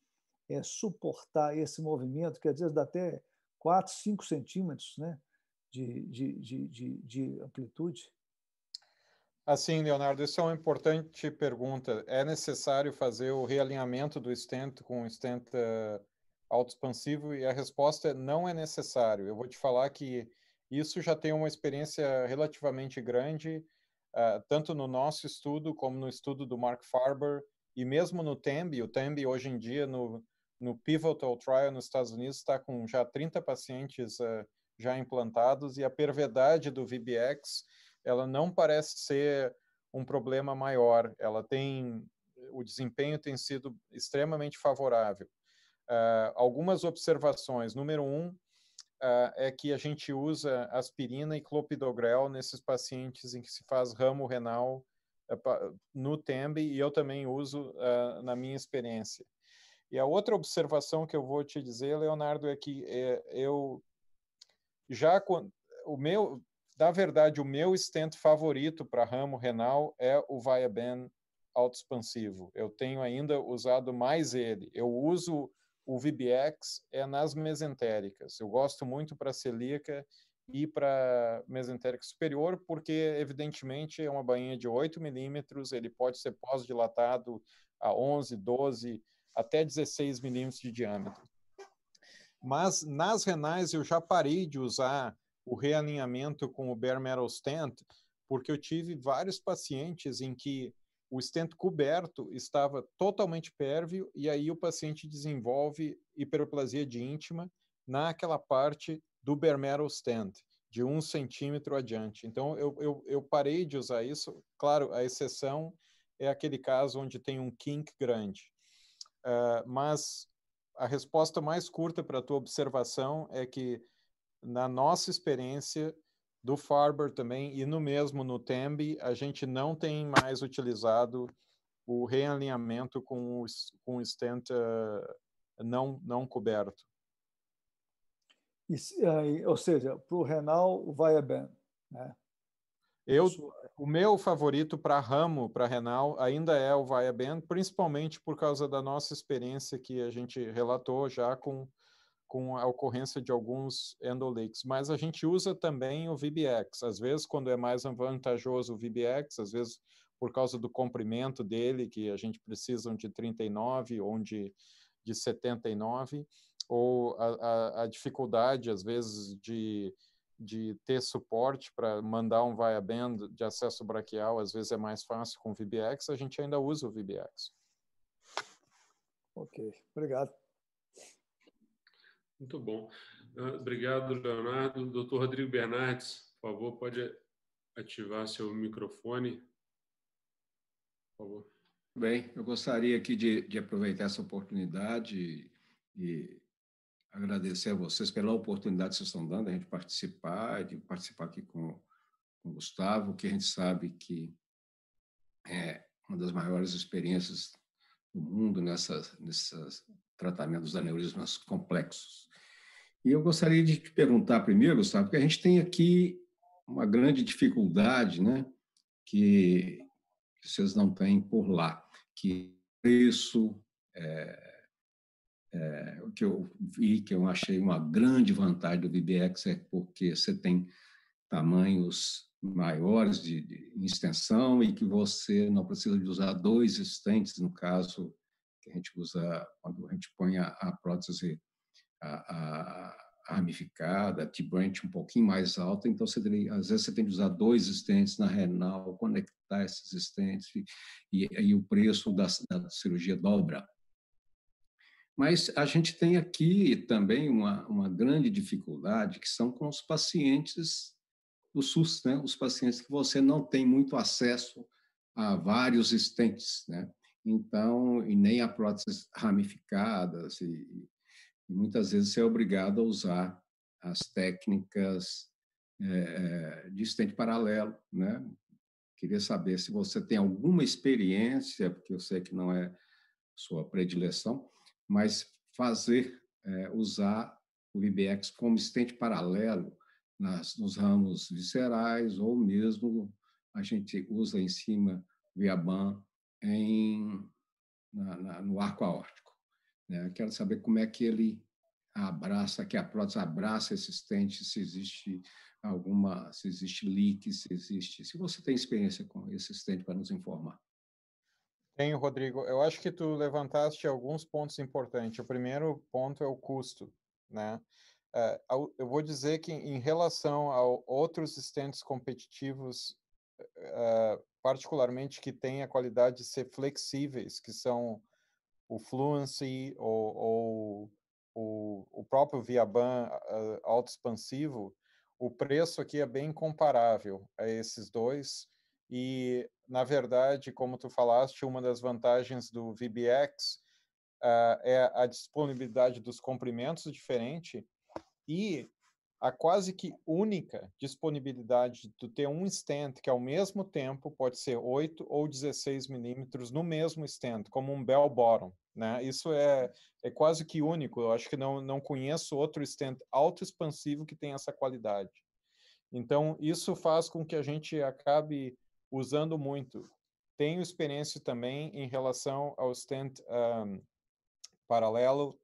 é, suportar esse movimento, que às vezes dá até 4, 5 centímetros né, de, de, de, de, de amplitude? Assim, Leonardo, isso é uma importante pergunta. É necessário fazer o realinhamento do estento com o estento eh, autoexpansivo? E a resposta é não é necessário. Eu vou te falar que isso já tem uma experiência relativamente grande, uh, tanto no nosso estudo como no estudo do Mark Farber e mesmo no TEMB. O TEMB, hoje em dia, no, no pivotal trial nos Estados Unidos está com já 30 pacientes uh, já implantados e a pervedade do VBX ela não parece ser um problema maior. Ela tem o desempenho tem sido extremamente favorável. Uh, algumas observações. Número um uh, é que a gente usa aspirina e clopidogrel nesses pacientes em que se faz ramo renal no TEMB e eu também uso na minha experiência. E a outra observação que eu vou te dizer, Leonardo, é que é, eu já o meu, na verdade, o meu estento favorito para ramo renal é o Viaben autoexpansivo. Eu tenho ainda usado mais ele. Eu uso o VBX é nas mesentéricas. Eu gosto muito para celíaca e para mesentérica superior, porque, evidentemente, é uma bainha de 8 milímetros, ele pode ser pós-dilatado a 11, 12 até 16 milímetros de diâmetro. Mas nas renais eu já parei de usar o realinhamento com o bare metal stent, porque eu tive vários pacientes em que o stent coberto estava totalmente pérvio e aí o paciente desenvolve hiperoplasia de íntima naquela parte do bare metal stent, de um centímetro adiante. Então, eu, eu, eu parei de usar isso. Claro, a exceção é aquele caso onde tem um kink grande. Uh, mas a resposta mais curta para a tua observação é que, na nossa experiência do Farber também e no mesmo no Tembi, a gente não tem mais utilizado o realinhamento com o, com o stent uh, não, não coberto. E, ah, ou seja, para o renal vai a bem. Né? É Eu, o meu favorito para ramo, para renal, ainda é o Via principalmente por causa da nossa experiência que a gente relatou já com, com a ocorrência de alguns endoleaks. Mas a gente usa também o VBX, às vezes quando é mais vantajoso o VBX, às vezes por causa do comprimento dele, que a gente precisa de 39 ou de, de 79, ou a, a, a dificuldade, às vezes, de de ter suporte para mandar um via band de acesso braquial, às vezes é mais fácil com VBX, a gente ainda usa o VBX. Ok, obrigado. Muito bom. Ah, obrigado, Leonardo. Doutor Rodrigo Bernardes, por favor, pode ativar seu microfone. Por favor. Bem, eu gostaria aqui de, de aproveitar essa oportunidade e, agradecer a vocês pela oportunidade que vocês estão dando, a gente participar, de participar aqui com, com o Gustavo, que a gente sabe que é uma das maiores experiências do mundo nessas, nessas tratamentos de aneurismas complexos. E eu gostaria de te perguntar primeiro, Gustavo, porque a gente tem aqui uma grande dificuldade, né, que vocês não têm por lá, que preço, é, é, que eu vi, que eu achei uma grande vantagem do VBX é porque você tem tamanhos maiores de, de extensão e que você não precisa de usar dois estentes, no caso que a gente usa quando a gente põe a, a prótese a, a, ramificada, T-branch um pouquinho mais alta, então você às vezes você tem que usar dois estentes na renal, conectar esses estentes e, e, o preço da, da cirurgia dobra. Mas a gente tem aqui também uma, uma grande dificuldade, que são com os pacientes do SUS, né? os pacientes que você não tem muito acesso a vários estentes, né? Então, e nem a próteses ramificadas, e, e muitas vezes você é obrigado a usar as técnicas é, de estente paralelo, né? Queria saber se você tem alguma experiência, porque eu sei que não é sua predileção, mas fazer, é, usar o IBX como estente paralelo nas, nos ramos viscerais, ou mesmo a gente usa em cima o IABAN em, na, na, no arco aórtico. Né? Quero saber como é que ele abraça, que a prótese abraça esse estente, se existe alguma, se existe leak, se existe. Se você tem experiência com esse estente para nos informar. Tenho, Rodrigo. Eu acho que tu levantaste alguns pontos importantes. O primeiro ponto é o custo, né? Eh, eu vou dizer que em relação a outros stands competitivos, eh, particularmente que têm a qualidade de ser flexíveis, que são o Fluency ou, ou o, o, próprio Viaban uh, autoexpansivo, o preço aqui é bem comparável a esses dois e na verdade, como tu falaste, uma das vantagens do VBX uh, ah, é a disponibilidade dos comprimentos diferente e a quase que única disponibilidade de ter um stand que ao mesmo tempo pode ser 8 ou 16 milímetros no mesmo stand, como um bell bottom, né? Isso é, é quase que único, eu acho que não, não conheço outro stand autoexpansivo que tenha essa qualidade. Então, isso faz com que a gente acabe usando muito. Tenho experiência também em relação ao stent um, paralelo.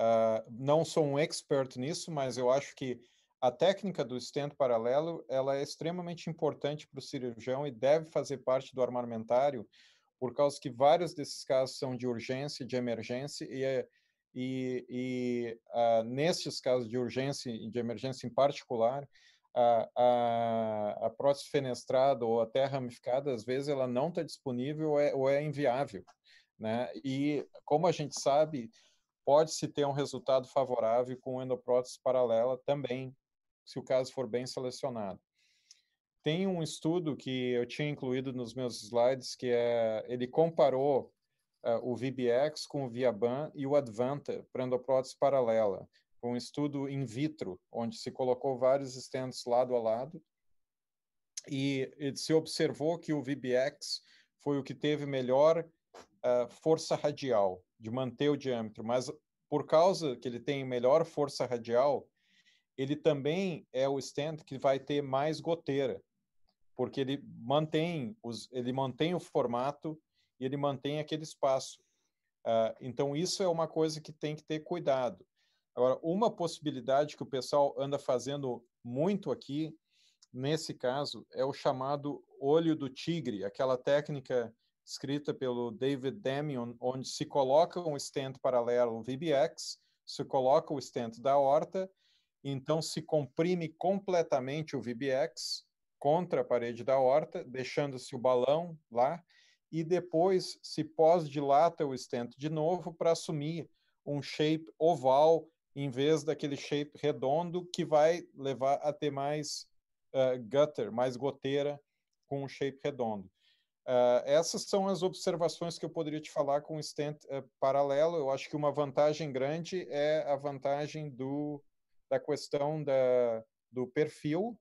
Uh, não sou um expert nisso, mas eu acho que a técnica do stent paralelo ela é extremamente importante para o cirurgião e deve fazer parte do armamentário, por causa que vários desses casos são de urgência, de emergência, e é, e, e uh, ah, nesses casos de urgência e de emergência em particular, a, a, a prótese fenestrada ou até ramificada, às vezes, ela não está disponível ou é, ou é inviável. Né? E, como a gente sabe, pode-se ter um resultado favorável com endoprótese paralela também, se o caso for bem selecionado. Tem um estudo que eu tinha incluído nos meus slides, que é, ele comparou uh, o VBX com o Viaban e o Advanta para endoprótese paralela um estudo in vitro, onde se colocou vários stents lado a lado e, e se observou que o VBX foi o que teve melhor uh, força radial de manter o diâmetro, mas por causa que ele tem melhor força radial, ele também é o stent que vai ter mais goteira, porque ele mantém os, ele mantém o formato e ele mantém aquele espaço. Uh, então isso é uma coisa que tem que ter cuidado. Agora, uma possibilidade que o pessoal anda fazendo muito aqui, nesse caso, é o chamado olho do tigre, aquela técnica escrita pelo David Damion, onde se coloca um stent paralelo VBX, se coloca o stent da horta, então se comprime completamente o VBX contra a parede da horta, deixando-se o balão lá, e depois se pós-dilata o stent de novo para assumir um shape oval em vez daquele shape redondo que vai levar a ter mais uh, gutter, mais goteira com um shape redondo. Uh, essas são as observações que eu poderia te falar com o stent uh, paralelo. Eu acho que uma vantagem grande é a vantagem do, da questão da, do perfil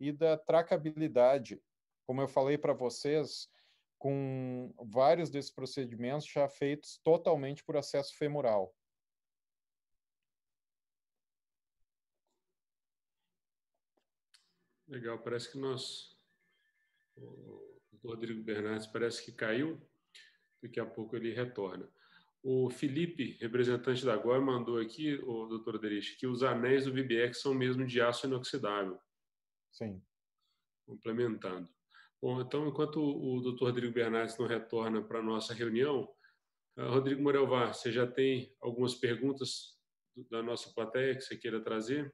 e da tracabilidade. Como eu falei para vocês, com vários desses procedimentos já feitos totalmente por acesso femoral. Legal, parece que nós. O Rodrigo Bernardes parece que caiu, daqui a pouco ele retorna. O Felipe, representante da GOI, mandou aqui, o doutor Derich, que os anéis do BBX são mesmo de aço inoxidável. Sim. Complementando. Bom, então, enquanto o doutor Rodrigo Bernardes não retorna para a nossa reunião, eh, Rodrigo Morelvar, você já tem algumas perguntas da nossa plateia que você queira trazer?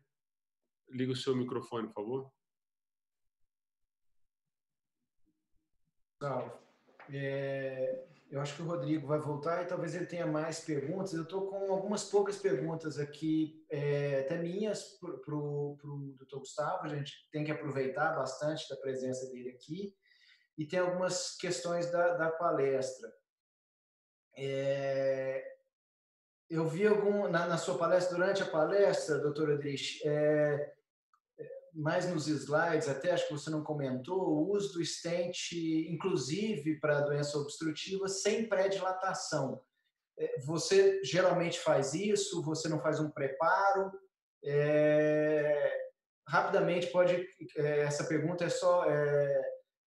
Liga o seu microfone, por favor. Salve. É, eu acho que o Rodrigo vai voltar e talvez ele tenha mais perguntas. Eu estou com algumas poucas perguntas aqui, é, até minhas, para o doutor Gustavo. A gente tem que aproveitar bastante da presença dele aqui. E tem algumas questões da, da palestra. É, eu vi algum, na, na, sua palestra, durante a palestra, doutor Adrich, é, mais nos slides, até acho que você não comentou, o uso do stent, inclusive para doença obstrutiva, sem pré-dilatação. É, você geralmente faz isso? Você não faz um preparo? É... Rapidamente, pode. É, essa pergunta é só é...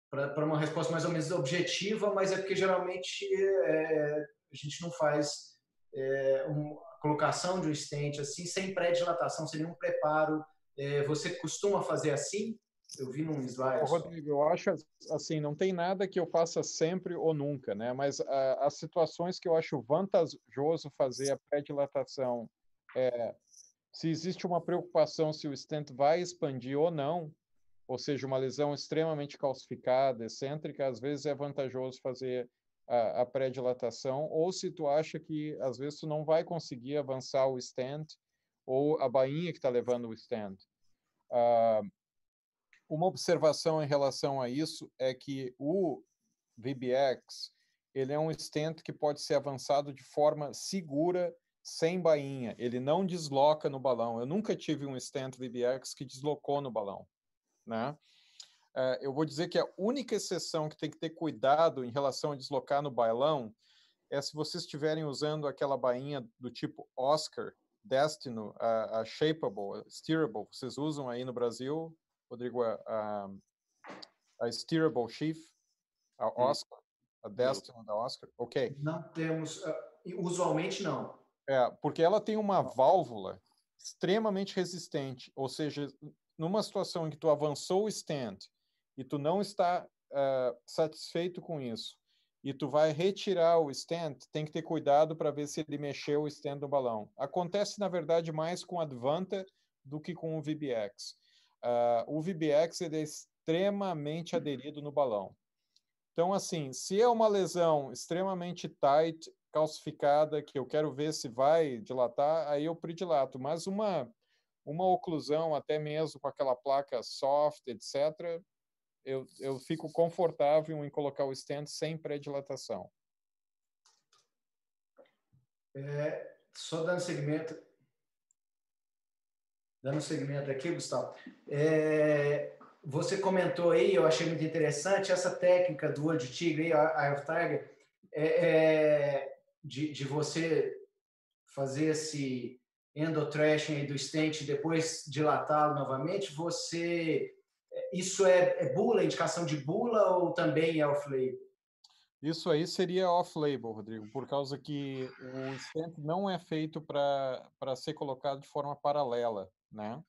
para uma resposta mais ou menos objetiva, mas é porque geralmente é... a gente não faz é, a colocação de um stent assim, sem pré-dilatação, sem nenhum preparo é, você costuma fazer assim? Eu vi num slide. Rodrigo, eu acho assim, não tem nada que eu faça sempre ou nunca, né? Mas a, ah, as situações que eu acho vantajoso fazer a pré-dilatação é se existe uma preocupação se o stent vai expandir ou não, ou seja, uma lesão extremamente calcificada, excêntrica, às vezes é vantajoso fazer a, a pré-dilatação, ou se tu acha que às vezes tu não vai conseguir avançar o stent ou a bainha que está levando o stand. Uh, uma observação em relação a isso é que o VBX ele é um stand que pode ser avançado de forma segura sem bainha, ele não desloca no balão. Eu nunca tive um stand VBX que deslocou no balão, né? Uh, eu vou dizer que a única exceção que tem que ter cuidado em relação a deslocar no balão é se vocês estiverem usando aquela bainha do tipo Oscar, Destino, a, a Shapeable, a Steerable, vocês usam aí no Brasil, Rodrigo, a, a Steerable Chief, a Oscar, a Destino da Oscar? Ok. Não temos, ah, usualmente não. É, porque ela tem uma válvula extremamente resistente, ou seja, numa situação em que tu avançou o stand e tu não está uh, satisfeito com isso, e tu vai retirar o stand, tem que ter cuidado para ver se ele mexeu o stand do balão. Acontece, na verdade, mais com o Advanta do que com o VBX. Uh, ah, o VBX é extremamente aderido no balão. Então, assim, se é uma lesão extremamente tight, calcificada, que eu quero ver se vai dilatar, aí eu predilato. Mas uma, uma oclusão, até mesmo com aquela placa soft, etc., eu, eu fico confortável em colocar o stent sem pré-dilatação. É, só dando segmento. Dando segmento aqui, Gustavo. É, você comentou aí, eu achei muito interessante, essa técnica do olho de tigre, a Eye of Tiger, é, é, de, de, você fazer esse endotrashing do stent e depois dilatá-lo novamente, você isso é, é bula, é indicação de bula ou também é off-label? Isso aí seria off-label, Rodrigo, por causa que o stent não é feito para ser colocado de forma paralela, né?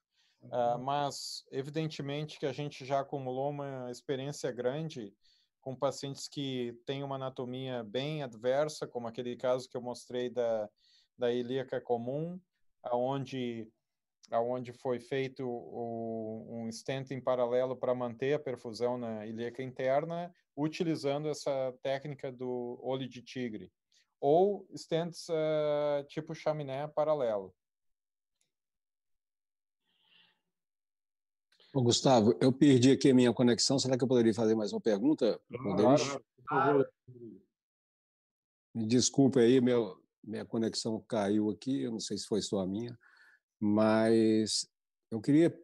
Uh, mas, evidentemente, que a gente já acumulou uma experiência grande com pacientes que têm uma anatomia bem adversa, como aquele caso que eu mostrei da, da ilíaca comum, onde aonde foi feito o, um stent em paralelo para manter a perfusão na ilíaca interna, utilizando essa técnica do olho de tigre, ou stents uh, tipo chaminé paralelo. Ô, Gustavo, eu perdi aqui a minha conexão. Será que eu poderia fazer mais uma pergunta? Claro, Me desculpe aí, meu, minha conexão caiu aqui. Eu não sei se foi só a minha. Mas eu queria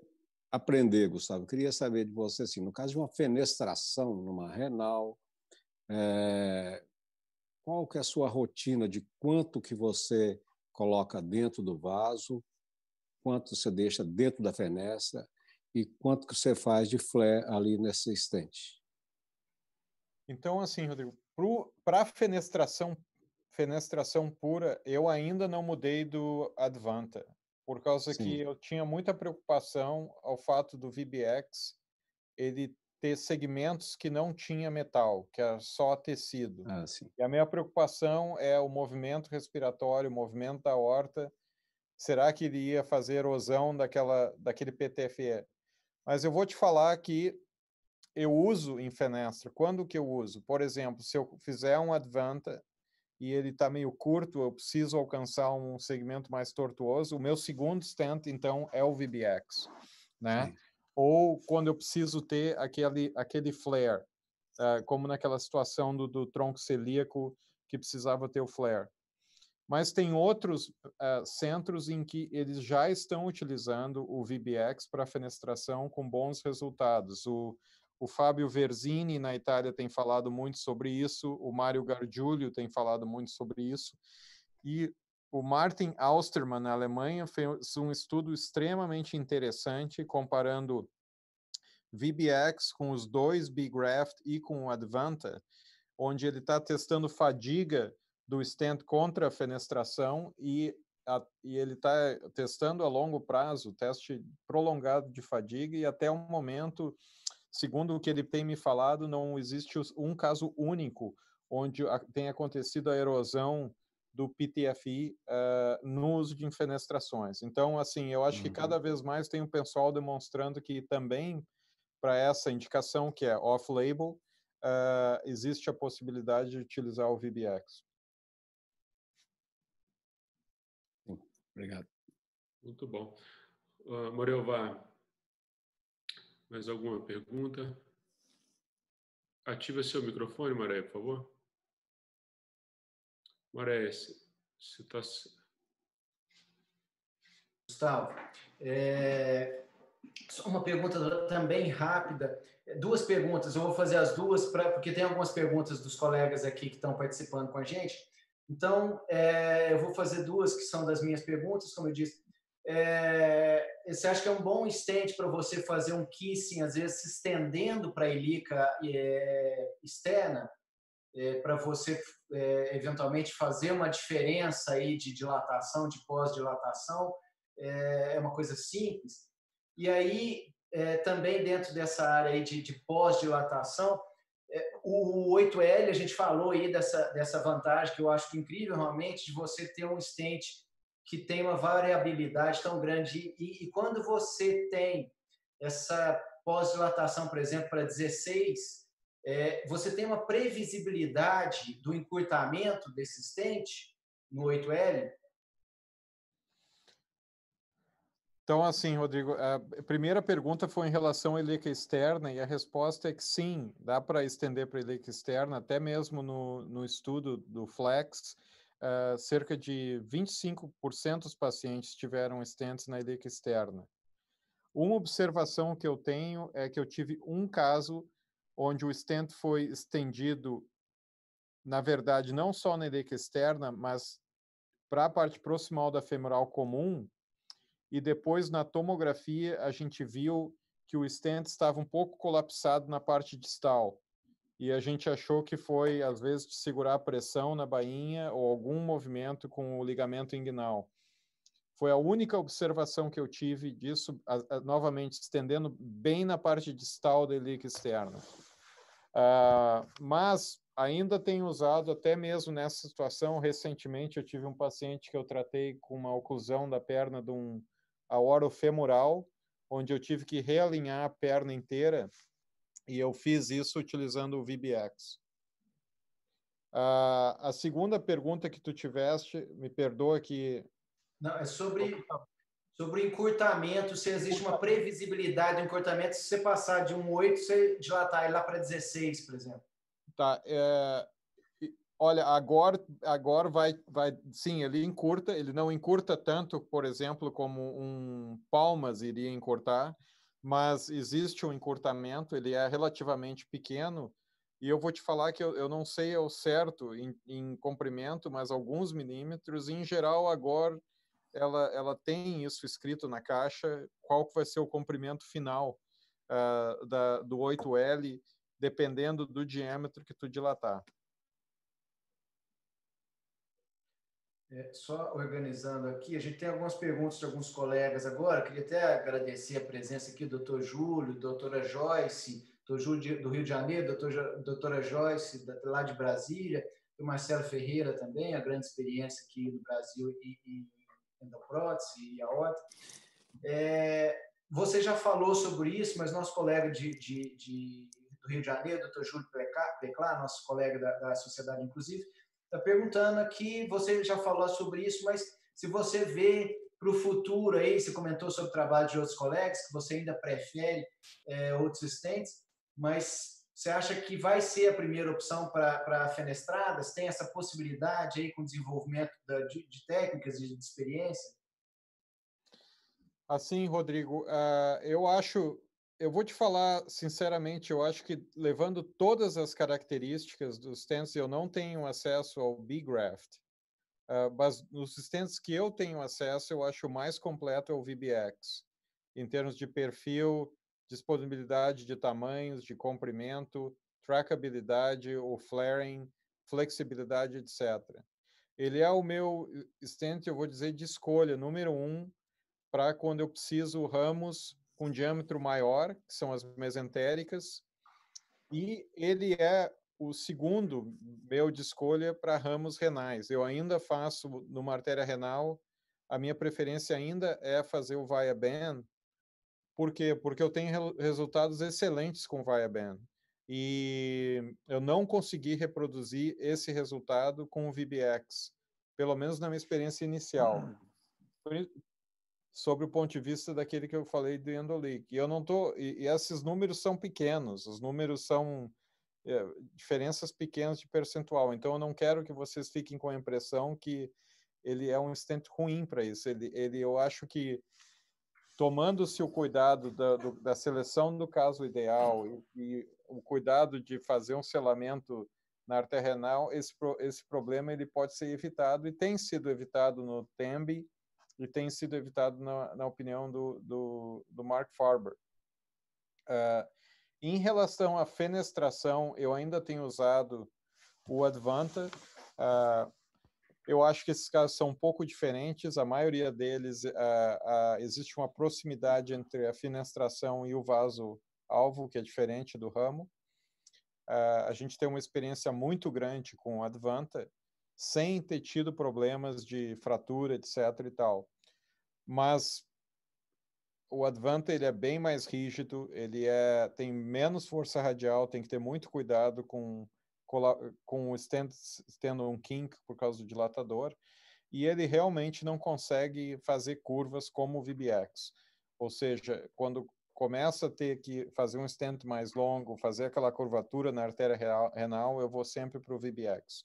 aprender, Gustavo, eu queria saber de você, assim, no caso de uma fenestração numa renal, é, qual que é a sua rotina de quanto que você coloca dentro do vaso, quanto você deixa dentro da fenestra e quanto que você faz de flare ali nessa estente? Então, assim, Rodrigo, para fenestração, fenestração pura, eu ainda não mudei do Advanta por causa Sim. que eu tinha muita preocupação ao fato do VBX ele ter segmentos que não tinha metal, que era só tecido. Ah, e a minha preocupação é o movimento respiratório, o movimento da horta. Será que ele ia fazer erosão daquela, daquele PTFE? Mas eu vou te falar que eu uso em fenestra. Quando que eu uso? Por exemplo, se eu fizer um Advanta e ele está meio curto, eu preciso alcançar um segmento mais tortuoso. O meu segundo stand, então, é o VBX, né? Sim. Ou quando eu preciso ter aquele, aquele flare, uh, como naquela situação do, do tronco celíaco que precisava ter o flare. Mas tem outros uh, centros em que eles já estão utilizando o VBX para fenestração com bons resultados. O o Fábio Verzini, na Itália, tem falado muito sobre isso. O Mário uhum. Gargiulio tem falado muito sobre isso. E o Martin Austermann, na Alemanha, fez um estudo extremamente interessante comparando VBX com os dois B-Graft e com o Advanta, onde ele está testando fadiga do stent contra a fenestração e, a, e ele está testando a longo prazo, teste prolongado de fadiga, e até o momento Segundo o que ele tem me falado, não existe um caso único onde tem acontecido a erosão do PTFI uh, eh, no uso de infenestrações. Então, assim, eu acho uhum. que cada vez mais tem o um pessoal demonstrando que também para essa indicação que é off-label, uh, existe a possibilidade de utilizar o VBX. Obrigado. Muito bom. Uh, Morelva, mais alguma pergunta? Ativa seu microfone, Maré, por favor. Maré, você está. Gustavo, é... só uma pergunta também rápida. É, duas perguntas, eu vou fazer as duas, pra... porque tem algumas perguntas dos colegas aqui que estão participando com a gente. Então, é... eu vou fazer duas que são das minhas perguntas, como eu disse, é, você acha que é um bom stand para você fazer um kissing, às vezes se estendendo para a helica é, externa, é, para você é, eventualmente fazer uma diferença aí de dilatação, de pós-dilatação? É, é uma coisa simples. E aí, é, também dentro dessa área aí de, de pós-dilatação, o 8L, a gente falou aí dessa, dessa vantagem que eu acho incrível realmente de você ter um stent que tem uma variabilidade tão grande. E, e quando você tem essa pós-dilatação, por exemplo, para 16, é, você tem uma previsibilidade do encurtamento desse estente no 8L? Então, assim, Rodrigo, a primeira pergunta foi em relação à helica externa e a resposta é que sim, dá para estender para a helica externa, até mesmo no, no estudo do Flex, uh, cerca de 25% dos pacientes tiveram estentes na ilíaca externa. Uma observação que eu tenho é que eu tive um caso onde o estento foi estendido, na verdade, não só na ilíaca externa, mas para a parte proximal da femoral comum, e depois na tomografia a gente viu que o estente estava um pouco colapsado na parte distal e a gente achou que foi, às vezes, de segurar a pressão na bainha ou algum movimento com o ligamento inguinal. Foi a única observação que eu tive disso, a, a, novamente, estendendo bem na parte distal da ilíaca externa. Uh, mas ainda tenho usado, até mesmo nessa situação, recentemente eu tive um paciente que eu tratei com uma oclusão da perna de um femoral onde eu tive que realinhar a perna inteira, e eu fiz isso utilizando o VBX. Uh, ah, a segunda pergunta que tu tiveste, me perdoa que. Não, é sobre, sobre encurtamento, se existe uma previsibilidade do encurtamento, se você passar de um 8, você dilatar ele lá para 16, por exemplo. Tá. É, olha, agora, agora vai, vai. Sim, ele encurta, ele não encurta tanto, por exemplo, como um Palmas iria encurtar, mas existe um encurtamento, ele é relativamente pequeno, e eu vou te falar que eu, eu não sei ao certo em, em, comprimento, mas alguns milímetros, em geral agora ela, ela tem isso escrito na caixa, qual que vai ser o comprimento final uh, da, do 8L, dependendo do diâmetro que tu dilatar. É, só organizando aqui, a gente tem algumas perguntas de alguns colegas agora. Queria até agradecer a presença aqui do doutor Júlio, doutora Joyce, doutor Júlio do Rio de Janeiro, doutor, doutora Joyce, lá de Brasília, o Marcelo Ferreira também, a grande experiência aqui no Brasil e, e endoprótese e a É, você já falou sobre isso, mas nosso colega de, de, de do Rio de Janeiro, doutor Júlio Peclar, nosso colega da, da sociedade, inclusive, Está perguntando aqui, você já falou sobre isso, mas se você vê para o futuro aí, você comentou sobre o trabalho de outros colegas, que você ainda prefere é, outros assistentes, mas você acha que vai ser a primeira opção para fenestradas? Tem essa possibilidade aí com o desenvolvimento da, de, de, técnicas e de experiência? Assim, Rodrigo, uh, eu acho eu vou te falar sinceramente, eu acho que levando todas as características dos stents, eu não tenho acesso ao B Uh, ah, mas nos stents que eu tenho acesso, eu acho o mais completo é o VBX, em termos de perfil, disponibilidade de tamanhos, de comprimento, trackabilidade, o flaring, flexibilidade, etc. Ele é o meu stent, eu vou dizer, de escolha, número um, para quando eu preciso ramos com diâmetro maior, que são as mesentéricas, e ele é o segundo meu de escolha para ramos renais. Eu ainda faço numa artéria renal, a minha preferência ainda é fazer o ViaBand. Por quê? Porque eu tenho resultados excelentes com ViaBand. E eu não consegui reproduzir esse resultado com o VBX, pelo menos na minha experiência inicial. Uhum sobre o ponto de vista daquele que eu falei do Endolik. E eu não tô e, e, esses números são pequenos, os números são é, diferenças pequenas de percentual. Então eu não quero que vocês fiquem com a impressão que ele é um stent ruim para isso. Ele, ele, eu acho que tomando-se o cuidado da, do, da, seleção do caso ideal e, e, o cuidado de fazer um selamento na artéria renal, esse, esse problema ele pode ser evitado e tem sido evitado no TEMBI, e tem sido evitado na, na opinião do, do, do, Mark Farber. Uh, em relação à fenestração, eu ainda tenho usado o Advanta. Uh, ah, eu acho que esses casos são um pouco diferentes. A maioria deles uh, uh, existe uma proximidade entre a fenestração e o vaso alvo, que é diferente do ramo. Uh, a gente tem uma experiência muito grande com o Advanta sem ter tido problemas de fratura, etc. e tal. Mas o Advanta ele é bem mais rígido, ele é tem menos força radial, tem que ter muito cuidado com com o stand, tendo um kink por causa do dilatador, e ele realmente não consegue fazer curvas como o VBX. Ou seja, quando começa a ter que fazer um stent mais longo, fazer aquela curvatura na artéria renal, eu vou sempre para o VBX.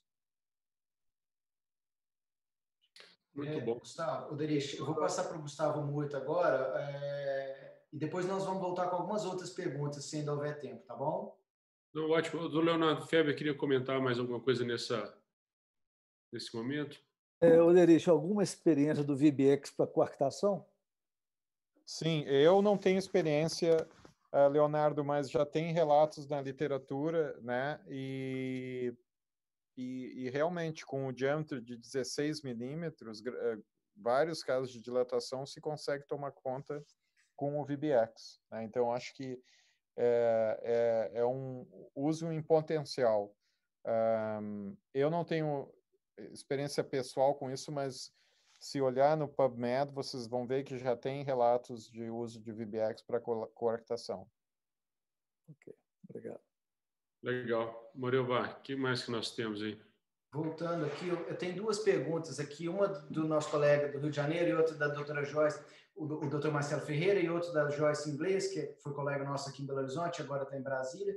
Muito é, bom. Gustavo, Oderich, eu vou passar para o Gustavo muito agora é, e depois nós vamos voltar com algumas outras perguntas, se ainda houver tempo, tá bom? Não, ótimo. O Leonardo Feber queria comentar mais alguma coisa nessa, nesse momento? É, Oderich, alguma experiência do VBX para coartação? Sim, eu não tenho experiência, eh, Leonardo, mas já tem relatos na literatura, né? E e, e realmente, com o diâmetro de 16 milímetros, eh, vários casos de dilatação se consegue tomar conta com o VBX. Né? Então, acho que é, é, é, um uso em potencial. Um, ah, eu não tenho experiência pessoal com isso, mas se olhar no PubMed, vocês vão ver que já tem relatos de uso de VBX para co coarctação. Ok, obrigado. Legal. Morelba, o que mais que nós temos aí? Voltando aqui, eu tenho duas perguntas aqui, uma do nosso colega do Rio de Janeiro e outra da doutora Joyce, o, o doutor Marcelo Ferreira e outra da Joyce Inglês, que foi colega nossa aqui em Belo Horizonte, agora está em Brasília.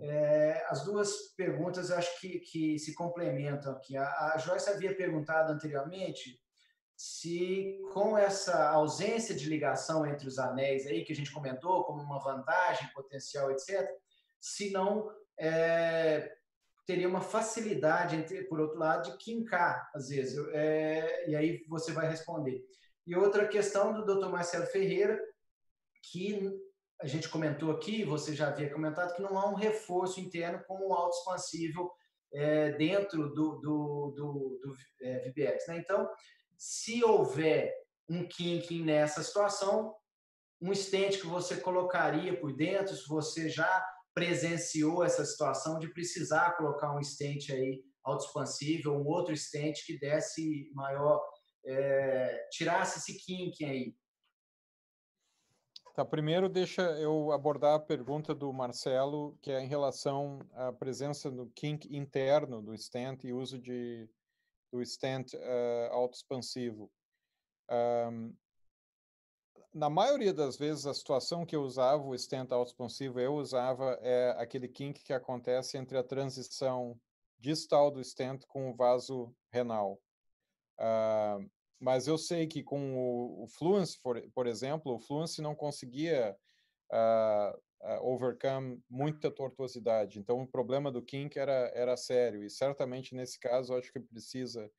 É, as duas perguntas eu acho que, que se complementam aqui. A, a Joyce havia perguntado anteriormente se com essa ausência de ligação entre os anéis aí que a gente comentou como uma vantagem potencial, etc., se não é, teria uma facilidade, entre, por outro lado, de quincar, às vezes, é, e aí você vai responder. E outra questão do Dr. Marcelo Ferreira, que a gente comentou aqui, você já havia comentado, que não há um reforço interno com o auto é, dentro do, do, do, do é, VBX. Né? Então, se houver um kinking nessa situação, um estente que você colocaria por dentro, se você já presenciou essa situação de precisar colocar um estente aí autoexpansível, um outro estente que desse maior, é, tirasse esse kink aí. Tá, primeiro deixa eu abordar a pergunta do Marcelo, que é em relação à presença do kink interno do stent e uso de, do stent uh, autoexpansivo. Um, na maioria das vezes, a situação que eu usava o stent expansivo eu usava é aquele kink que acontece entre a transição distal do stent com o vaso renal. Uh, mas eu sei que com o, o Fluence, por, por, exemplo, o Fluence não conseguia uh, uh, overcome muita tortuosidade. Então, o problema do kink era, era sério. E certamente, nesse caso, acho que precisa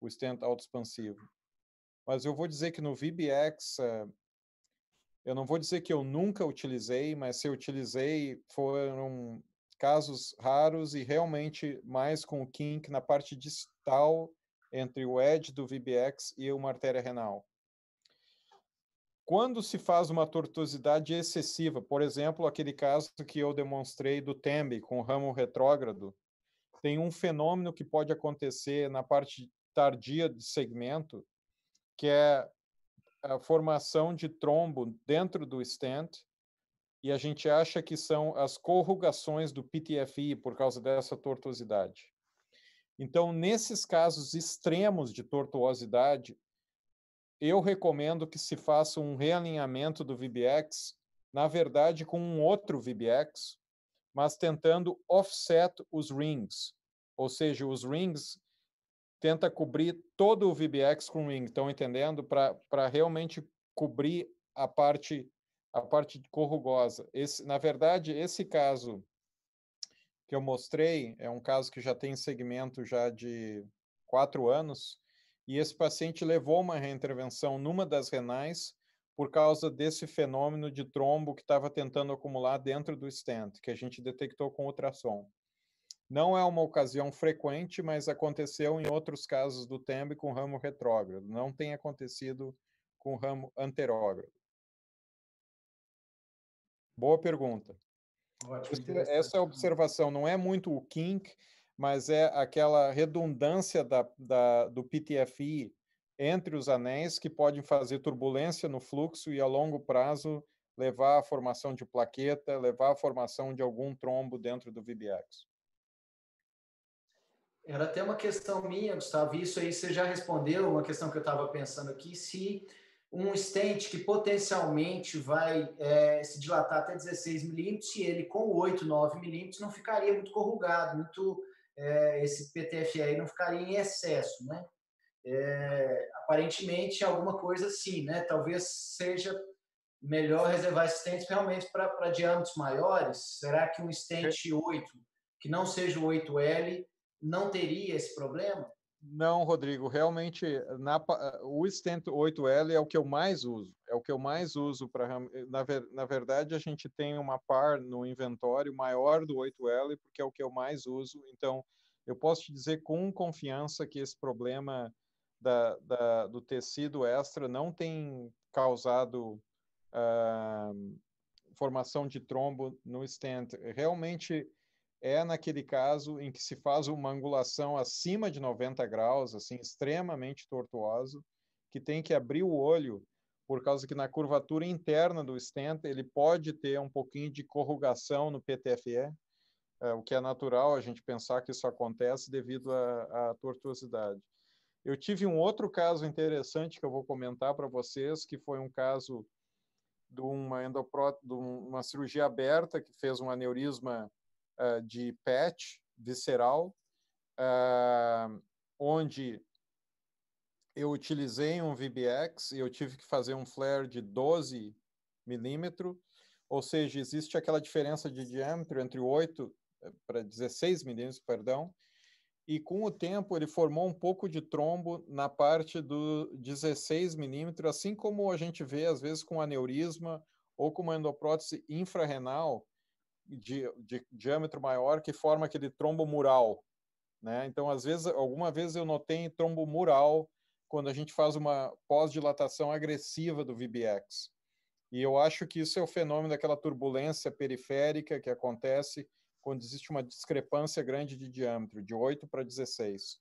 o stent expansivo Mas eu vou dizer que no VBX, eu não vou dizer que eu nunca utilizei, mas se eu utilizei, foram casos raros e realmente mais com o kink na parte distal entre o edge do VBX e uma artéria renal. Quando se faz uma tortuosidade excessiva, por exemplo, aquele caso que eu demonstrei do tembe com ramo retrógrado, tem um fenômeno que pode acontecer na parte tardia de segmento, que é a formação de trombo dentro do stent e a gente acha que são as corrugações do PTFI por causa dessa tortuosidade. Então, nesses casos extremos de tortuosidade, eu recomendo que se faça um realinhamento do VBX, na verdade, com um outro VBX, mas tentando offset os rings, ou seja, os rings tenta cobrir todo o VBX com Ring, estão entendendo? Para realmente cobrir a parte a parte corrugosa. Esse, na verdade, esse caso que eu mostrei é um caso que já tem segmento já de quatro anos e esse paciente levou uma reintervenção numa das renais por causa desse fenômeno de trombo que estava tentando acumular dentro do stent, que a gente detectou com ultrassom. Não é uma ocasião frequente, mas aconteceu em outros casos do tempo com ramo retrógrado. Não tem acontecido com ramo anterógrado. Boa pergunta. Ótimo, Essa observação não é muito o kink, mas é aquela redundância da, da, do PTFI entre os anéis que podem fazer turbulência no fluxo e, a longo prazo, levar à formação de plaqueta, levar à formação de algum trombo dentro do VBX. Era até uma questão minha, Gustavo, isso aí você já respondeu, uma questão que eu estava pensando aqui, se um stent que potencialmente vai é, se dilatar até 16 milímetros, e ele com 8, 9 milímetros não ficaria muito corrugado, muito é, esse PTFE não ficaria em excesso, né? É, aparentemente alguma coisa assim, né? Talvez seja melhor reservar stents realmente para diâmetros maiores. Será que um stent 8, é. que não seja o 8L, não teria esse problema? Não, Rodrigo, realmente na, o Stent 8L é o que eu mais uso. É o que eu mais uso para na, ver, na verdade a gente tem uma par no inventório maior do 8L porque é o que eu mais uso. Então eu posso te dizer com confiança que esse problema da, da, do tecido extra não tem causado uh, formação de trombo no stent. Realmente é naquele caso em que se faz uma angulação acima de 90 graus, assim, extremamente tortuoso, que tem que abrir o olho, por causa que na curvatura interna do stent ele pode ter um pouquinho de corrugação no PTFE, é, o que é natural a gente pensar que isso acontece devido à, à tortuosidade. Eu tive um outro caso interessante que eu vou comentar para vocês, que foi um caso de uma, endopró de uma cirurgia aberta que fez um aneurisma uh, de PET visceral, uh, onde eu utilizei um VBX e eu tive que fazer um flare de 12 milímetros, ou seja, existe aquela diferença de diâmetro entre 8 eh, para 16 milímetros, perdão, e com o tempo ele formou um pouco de trombo na parte do 16 milímetros, assim como a gente vê às vezes com aneurisma ou com uma endoprótese infrarrenal, de, de diâmetro maior que forma aquele trombo mural. Né? Então, às vezes, alguma vez eu notei trombo mural quando a gente faz uma pós-dilatação agressiva do VBX. E eu acho que isso é o fenômeno daquela turbulência periférica que acontece quando existe uma discrepância grande de diâmetro, de 8 para 16.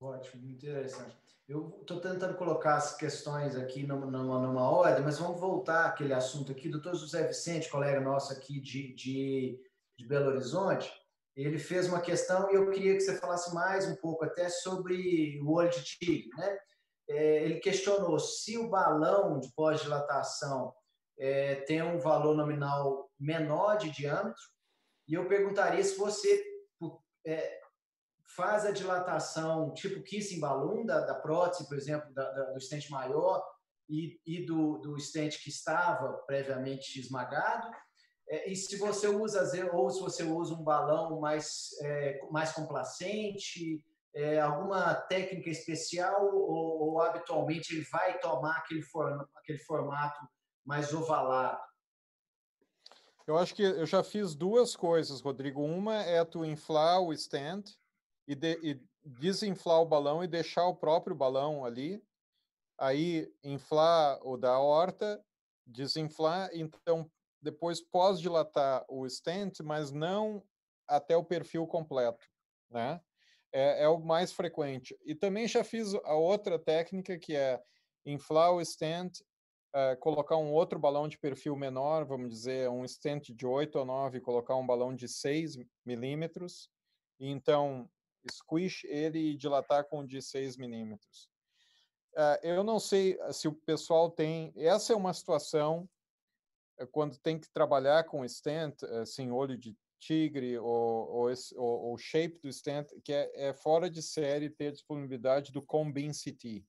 Ótimo, muito interessante. Eu estou tentando colocar as questões aqui numa, numa, ordem, mas vamos voltar àquele assunto aqui. Doutor José Vicente, colega nosso aqui de, de, de Belo Horizonte, ele fez uma questão e eu queria que você falasse mais um pouco até sobre o olho de tigre. Né? É, ele questionou se o balão de pós-dilatação é, tem um valor nominal menor de diâmetro, e eu perguntaria se você é, faz a dilatação tipo kissing balloon da, da prótese, por exemplo, da, da, do estente maior e, e do, do estente que estava previamente esmagado. É, e se você usa ou se você usa um balão mais é, mais complacente, é, alguma técnica especial ou, ou, habitualmente ele vai tomar aquele, aquele formato mais ovalado? Eu acho que eu já fiz duas coisas, Rodrigo. Uma é tu inflar o stand, e, de, e desinflar o balão e deixar o próprio balão ali, aí inflar o da horta, desinflar, então depois pós-dilatar o stent, mas não até o perfil completo, né? É, é, o mais frequente. E também já fiz a outra técnica, que é inflar o stent, uh, colocar um outro balão de perfil menor, vamos dizer, um stent de 8 ou 9, colocar um balão de 6 milímetros, então squish ele e dilatar com de 6 milímetros. Uh, eu não sei ah, se o pessoal tem. Essa é uma situação uh, quando tem que trabalhar com stent, eh, assim, olho de tigre ou, ou, ou shape do stent, que é, é, fora de série ter disponibilidade do Combin CT,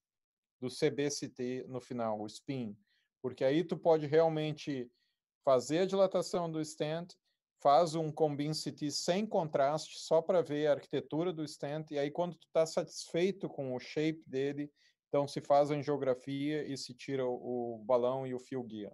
do CBCT no final, o SPIN. Porque aí tu pode realmente fazer a dilatação do stent faz um Combin City sem contraste, só para ver a arquitetura do stand, e aí quando tu está satisfeito com o shape dele, então se faz a angiografia e se tira o, o balão e o fio guia.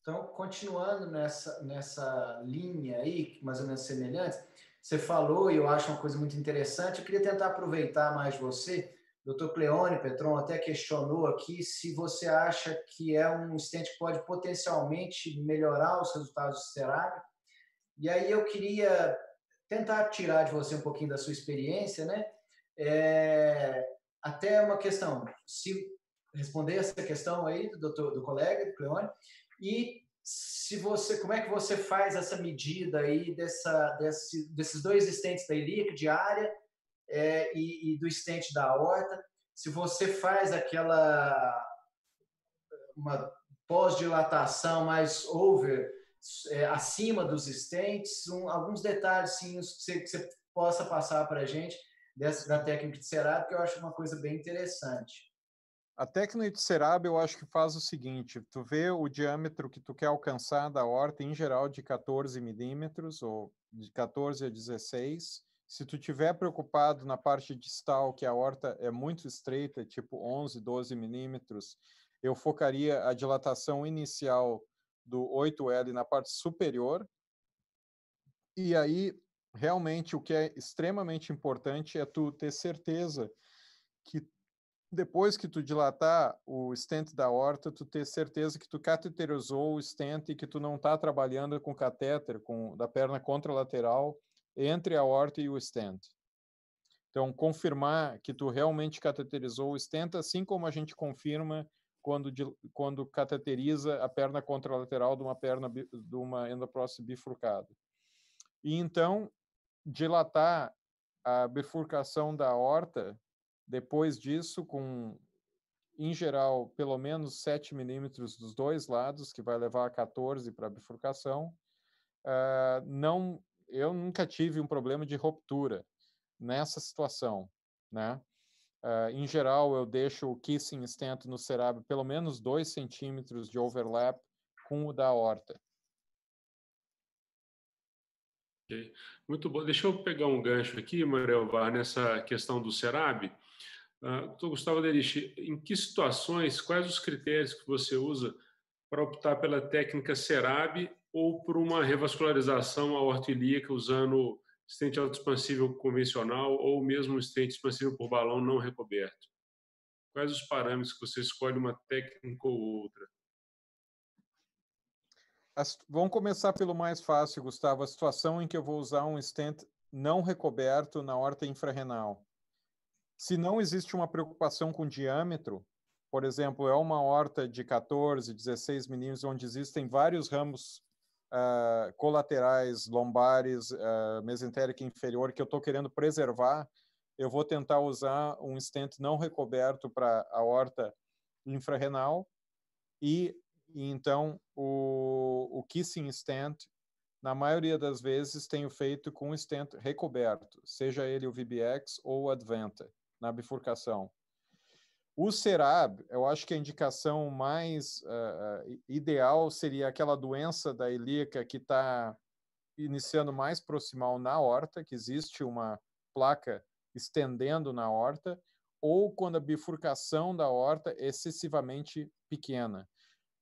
Então, continuando nessa, nessa linha aí, mais ou menos semelhante, você falou, e eu acho uma coisa muito interessante, eu queria tentar aproveitar mais você, doutor Cleone Petron até questionou aqui se você acha que é um estente que pode potencialmente melhorar os resultados do Cerave. E aí eu queria tentar tirar de você um pouquinho da sua experiência, né? É, até uma questão, se responder essa questão aí do, doutor, do colega, do Cleone, e se você, como é que você faz essa medida aí dessa, desse, desses dois estentes da ilíaca diária é, e, e, do estente da aorta. Se você faz aquela uma pós-dilatação mais over, é, acima dos estentes, um, alguns detalhes, que você, que você possa passar para a gente dessa, da técnica de cerado, que eu acho uma coisa bem interessante. A técnica de Serab eu acho que faz o seguinte: tu vê o diâmetro que tu quer alcançar da horta, em geral de 14 milímetros, ou de 14 a 16 se tu tiver preocupado na parte distal, que a horta é muito estreita, tipo 11, 12 milímetros, eu focaria a dilatação inicial do 8L na parte superior. E aí, realmente, o que é extremamente importante é tu ter certeza que depois que tu dilatar o estente da horta, tu ter certeza que tu cateterizou o estente e que tu não está trabalhando com catéter, com da perna contralateral entre a aorta e o stent. Então, confirmar que tu realmente cateterizou o stent, assim como a gente confirma quando, quando cateteriza a perna contralateral de uma perna de uma endoprótese bifurcada. E então, dilatar a bifurcação da aorta depois disso com em geral, pelo menos 7 milímetros dos dois lados, que vai levar a 14 para a bifurcação. Uh, não eu nunca tive um problema de ruptura nessa situação, né? Uh, em geral, eu deixo o kissing estento no cerebro pelo menos 2 centímetros de overlap com o da horta. Okay. Muito bom. Deixa eu pegar um gancho aqui, Marelvar, nessa questão do CERAB. Uh, Gustavo Derich, em que situações, quais os critérios que você usa para optar pela técnica CERAB ou por uma revascularização ilíaca usando estente autoexpansível convencional ou mesmo estente expansível por balão não recoberto? Quais os parâmetros que você escolhe uma técnica ou outra? As, vamos começar pelo mais fácil, Gustavo. A situação em que eu vou usar um stent não recoberto na horta infrarrenal. Se não existe uma preocupação com diâmetro, por exemplo, é uma horta de 14, 16 milímetros, onde existem vários ramos uh, colaterais, lombares, uh, mesentérica inferior que eu estou querendo preservar, eu vou tentar usar um stent não recoberto para a horta infrarrenal e, e então o, o kissing stent na maioria das vezes tenho feito com stent recoberto, seja ele o VBX ou o Adventa na bifurcação. O SERAB, eu acho que a indicação mais uh, ideal seria aquela doença da ilíaca que está iniciando mais proximal na horta, que existe uma placa estendendo na horta, ou quando a bifurcação da horta é excessivamente pequena.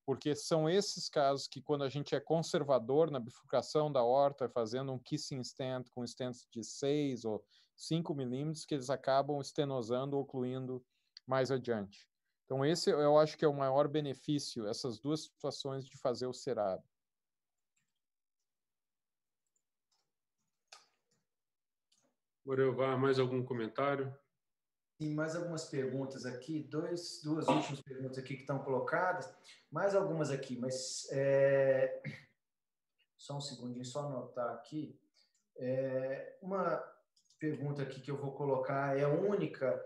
Porque são esses casos que, quando a gente é conservador na bifurcação da horta, fazendo um kissing stent com stents de 6 ou 5 milímetros, que eles acabam estenosando, ocluindo mais adiante. Então, esse eu acho que é o maior benefício, essas duas situações de fazer o Cerab. Morelvar, mais algum comentário? Sim, mais algumas perguntas aqui, dois, duas últimas perguntas aqui que estão colocadas, mais algumas aqui, mas é... só um segundinho, só anotar aqui. É... Uma pergunta aqui que eu vou colocar é única.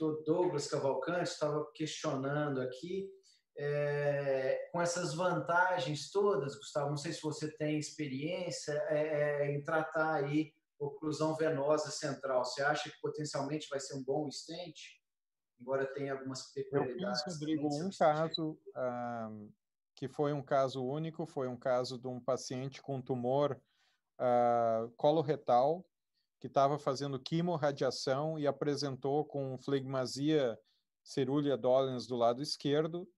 O Douglas Cavalcante estava questionando aqui é, com essas vantagens todas, Gustavo. Não sei se você tem experiência é, é, em tratar aí oclusão venosa central. Você acha que potencialmente vai ser um bom estente? Embora tenha algumas peculiaridades. Eu fiz, Rodrigo, um caso ah, que foi um caso único, foi um caso de um paciente com tumor uh, coloretal que estava fazendo quimorradiação e apresentou com flegmasia cerúlea dolens do lado esquerdo,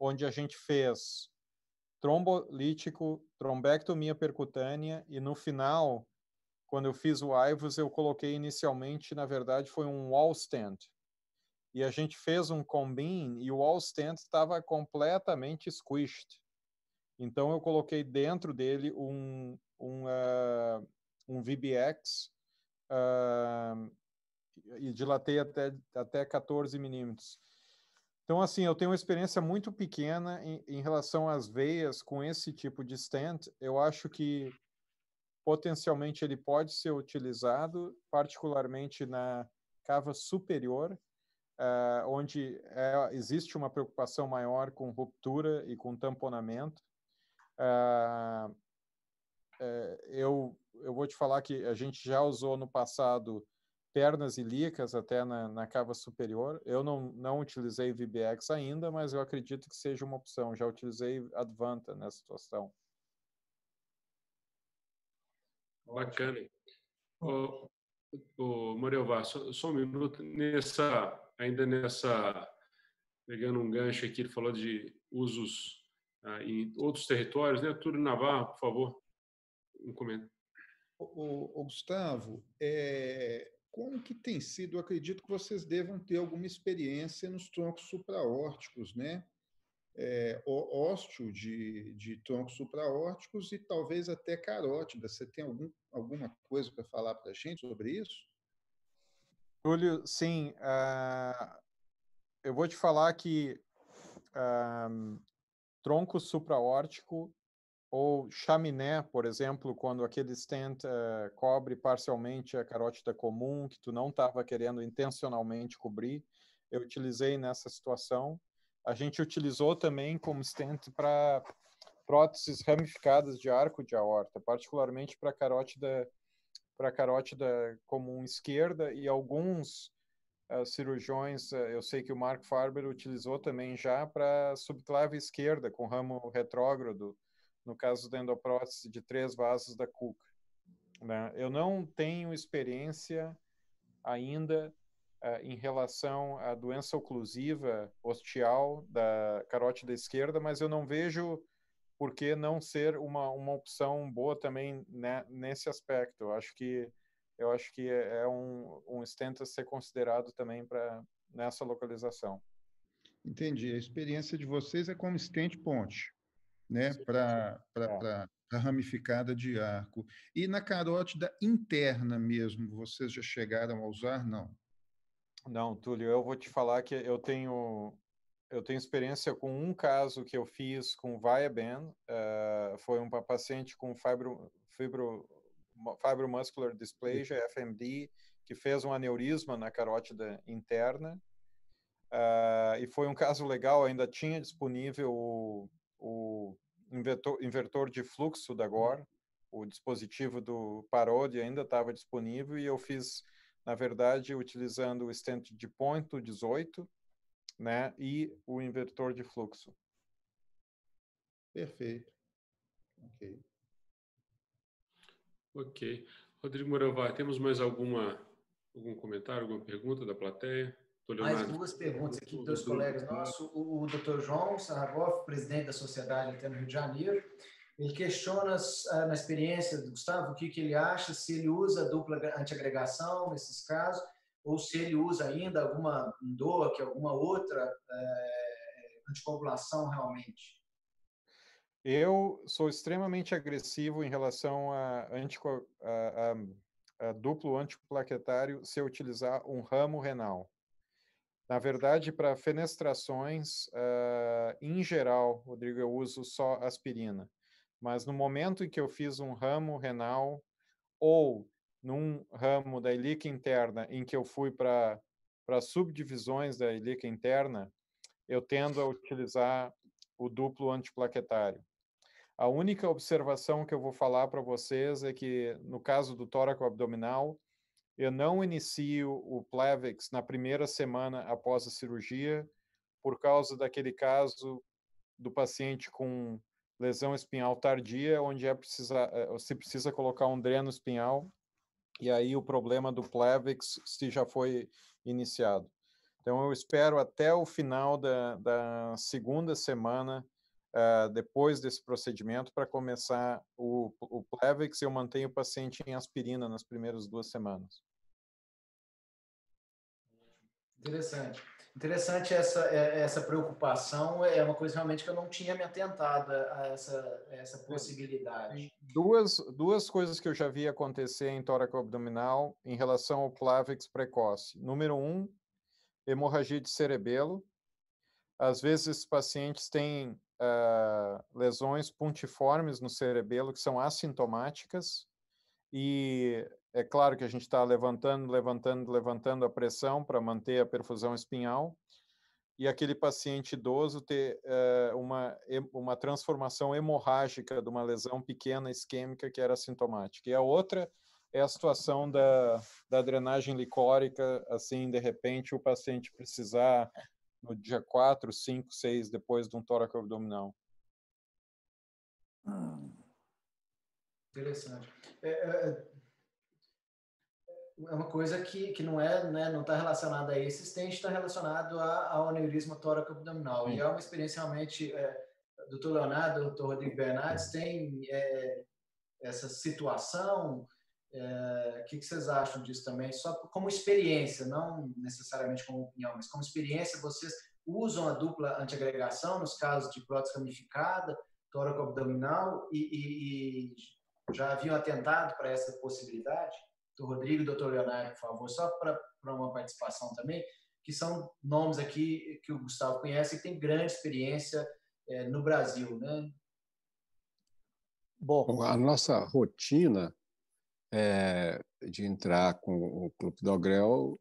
onde a gente fez trombolítico, trombectomia percutânea e no final, quando eu fiz o IVUS, eu coloquei inicialmente, na verdade, foi um wall stand. E a gente fez um combine e o wall stand estava completamente squished. Então eu coloquei dentro dele um um, uh, um VBX uh, e dilatei até, até 14 milímetros. Então, assim, eu tenho uma experiência muito pequena em, em relação às veias com esse tipo de stent. Eu acho que potencialmente ele pode ser utilizado, particularmente na cava superior, uh, onde é, existe uma preocupação maior com ruptura e com tamponamento. Uh, uh, eu eu vou te falar que a gente já usou no passado pernas e até na, na cava superior. Eu não, não utilizei VBX ainda, mas eu acredito que seja uma opção. Já utilizei Advanta nessa situação. Bacana. O ô Morelvá, só, só, um minuto. Nessa, ainda nessa, pegando um gancho aqui, ele falou de usos ah, em outros territórios, né? Túlio Navarro, por favor, um comentário. O, o Gustavo, é, como que tem sido? Eu acredito que vocês devam ter alguma experiência nos troncos supraórticos, né? É, ósteo de, de troncos supraórticos e talvez até carótida. Você tem algum, alguma coisa para falar para a gente sobre isso? Júlio, sim. Uh, eu vou te falar que uh, tronco supraórtico ou chaminé, por exemplo, quando aquele stent uh, cobre parcialmente a carótida comum, que tu não estava querendo intencionalmente cobrir, eu utilizei nessa situação. A gente utilizou também como stent para próteses ramificadas de arco de aorta, particularmente para carótida para carótida comum esquerda e alguns uh, cirurgiões, uh, eu sei que o Mark Farber utilizou também já para subclave esquerda com ramo retrógrado no caso da endoprótese de três vasos da cuca. Né? Eu não tenho experiência ainda uh, em relação à doença oclusiva ostial da carótida esquerda, mas eu não vejo por que não ser uma, uma opção boa também né, nesse aspecto. Eu acho que eu acho que é, é um, um estento a ser considerado também para nessa localização. Entendi. A experiência de vocês é como estente ponte né, para a é. ramificada de arco. E na carótida interna mesmo, vocês já chegaram a usar? Não. Não, Túlio, eu vou te falar que eu tenho eu tenho experiência com um caso que eu fiz com Viaben, uh, foi um paciente com fibro, fibro, fibromuscular dysplasia, FMD, que fez um aneurisma na carótida interna, uh, e foi um caso legal, ainda tinha disponível o o invertor, invertor de fluxo da uhum. Gore o dispositivo do Parode ainda estava disponível e eu fiz, na verdade, utilizando o stent de ponto 18, né, e o invertor de fluxo. Perfeito. Ok. Ok. Rodrigo Moravá, temos mais alguma algum comentário, alguma pergunta da plateia? Mais duas perguntas aqui dos dois colegas nossos. O, o Dr. João Sarragoff, presidente da Sociedade Até no Rio de Janeiro, ele questiona ah, na experiência do Gustavo o que, que ele acha, se ele usa dupla antiagregação nesses casos, ou se ele usa ainda alguma que alguma outra é, anticoagulação realmente. Eu sou extremamente agressivo em relação a, antico, a, a, a duplo antiplaquetário se eu utilizar um ramo renal. Na verdade, para fenestrações, uh, em geral, Rodrigo, eu uso só aspirina. Mas no momento em que eu fiz um ramo renal ou num ramo da ilíaca interna em que eu fui para subdivisões da ilíaca interna, eu tendo a utilizar o duplo antiplaquetário. A única observação que eu vou falar para vocês é que, no caso do tóraco abdominal, eu não inicio o Plavix na primeira semana após a cirurgia, por causa daquele caso do paciente com lesão espinhal tardia, onde é precisa, eh, se precisa colocar um dreno espinhal, e aí o problema do Plavix se já foi iniciado. Então, eu espero até o final da, da segunda semana Uh, depois desse procedimento para começar o, o e eu mantenho o paciente em aspirina nas primeiras duas semanas. Interessante. Interessante essa, é, essa preocupação, é uma coisa realmente que eu não tinha me atentado a essa, essa é, possibilidade. Duas, duas coisas que eu já vi acontecer em tóraco abdominal em relação ao Plavix precoce. Número um, hemorragia de cerebelo. Às vezes, pacientes têm uh, lesões puntiformes no cerebelo que são assintomáticas e é claro que a gente está levantando, levantando, levantando a pressão para manter a perfusão espinhal e aquele paciente idoso ter eh, uma, uma transformação hemorrágica de uma lesão pequena isquêmica que era sintomática. E a outra é a situação da, da drenagem licórica, assim, de repente o paciente precisar, no dia 4, 5, 6, depois de um tórax abdominal. Hum. Interessante. É, é, é é uma coisa que, que não é, né, não está relacionada a esse stent, está relacionado a, ao aneurisma tóraco-abdominal. E é uma experiência realmente, é, doutor Leonardo, doutor Rodrigo Bernardes, tem é, essa situação, o é, que, que, vocês acham disso também? Só como experiência, não necessariamente como opinião, mas como experiência, vocês usam a dupla antiagregação nos casos de prótese ramificada, tóraco-abdominal e, e, e já haviam atentado para essa possibilidade? do Rodrigo e Dr. Leonardo, por favor, só para uma participação também, que são nomes aqui que o Gustavo conhece e tem grande experiência é, no Brasil, né? Bom, a nossa rotina é, de entrar com o Clube do Agrel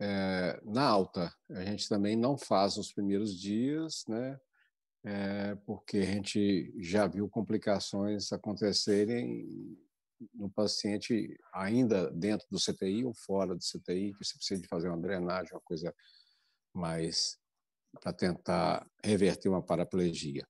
é, na alta. A gente também não faz os primeiros dias, né? É, porque a gente já viu complicações acontecerem no paciente ainda dentro do CTI ou fora do CTI, que você precisa de fazer uma drenagem, uma coisa mais para tentar reverter uma paraplegia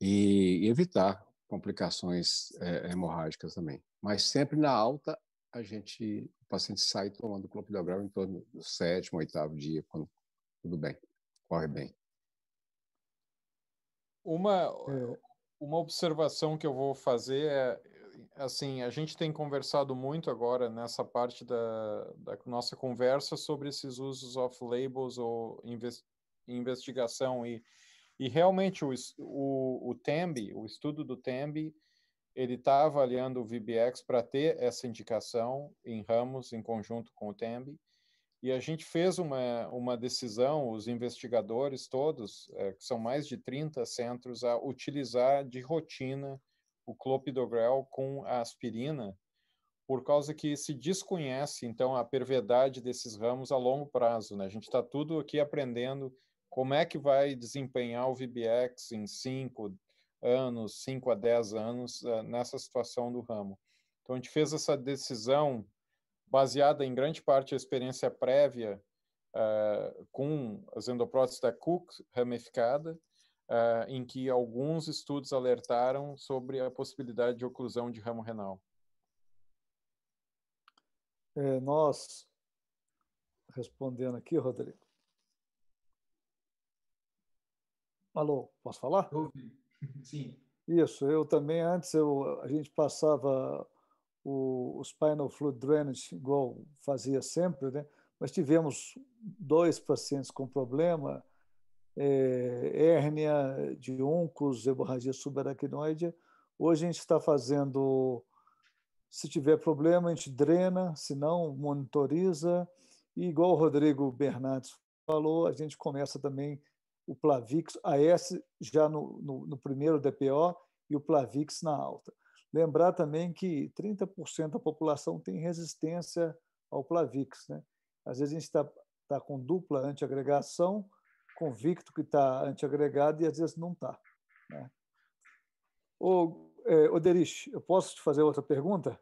e evitar complicações é, hemorrágicas também. Mas sempre na alta, a gente, o paciente sai tomando clopidogrel em torno do sétimo, oitavo dia, quando tudo bem, corre bem. Uma, é. uma observação que eu vou fazer é assim, a gente tem conversado muito agora nessa parte da, da nossa conversa sobre esses usos off-labels ou investigação e, e realmente o, o, o TEMB, o estudo do TEMB, ele está avaliando o VBX para ter essa indicação em ramos em conjunto com o TEMB, e a gente fez uma, uma decisão, os investigadores todos, é, que são mais de 30 centros, a utilizar de rotina o clopidogrel com a aspirina, por causa que se desconhece, então, a pervedade desses ramos a longo prazo. Né? A gente está tudo aqui aprendendo como é que vai desempenhar o VBX em 5 anos, 5 a 10 anos, eh, nessa situação do ramo. Então, a gente fez essa decisão baseada em grande parte a experiência prévia uh, com as endopróteses da Cook ramificada uh, em que alguns estudos alertaram sobre a possibilidade de oclusão de ramo renal? É, nós, respondendo aqui, Rodrigo. Alô, posso falar? Sim. Isso, eu também, antes eu, a gente passava o, o spinal fluid drainage, igual fazia sempre, né? mas tivemos dois pacientes com problema é, hérnia de uncos, hemorragia subaracnoide. Hoje a gente está fazendo, se tiver problema, a gente drena, se não, monitoriza. E igual o Rodrigo Bernardes falou, a gente começa também o Plavix AS já no, no, no primeiro DPO e o Plavix na alta. Lembrar também que 30% da população tem resistência ao Plavix. Né? Às vezes a gente está tá com dupla antiagregação, convicto que está antiagregado e às vezes não está. Né? é, Oderich, eu posso te fazer outra pergunta?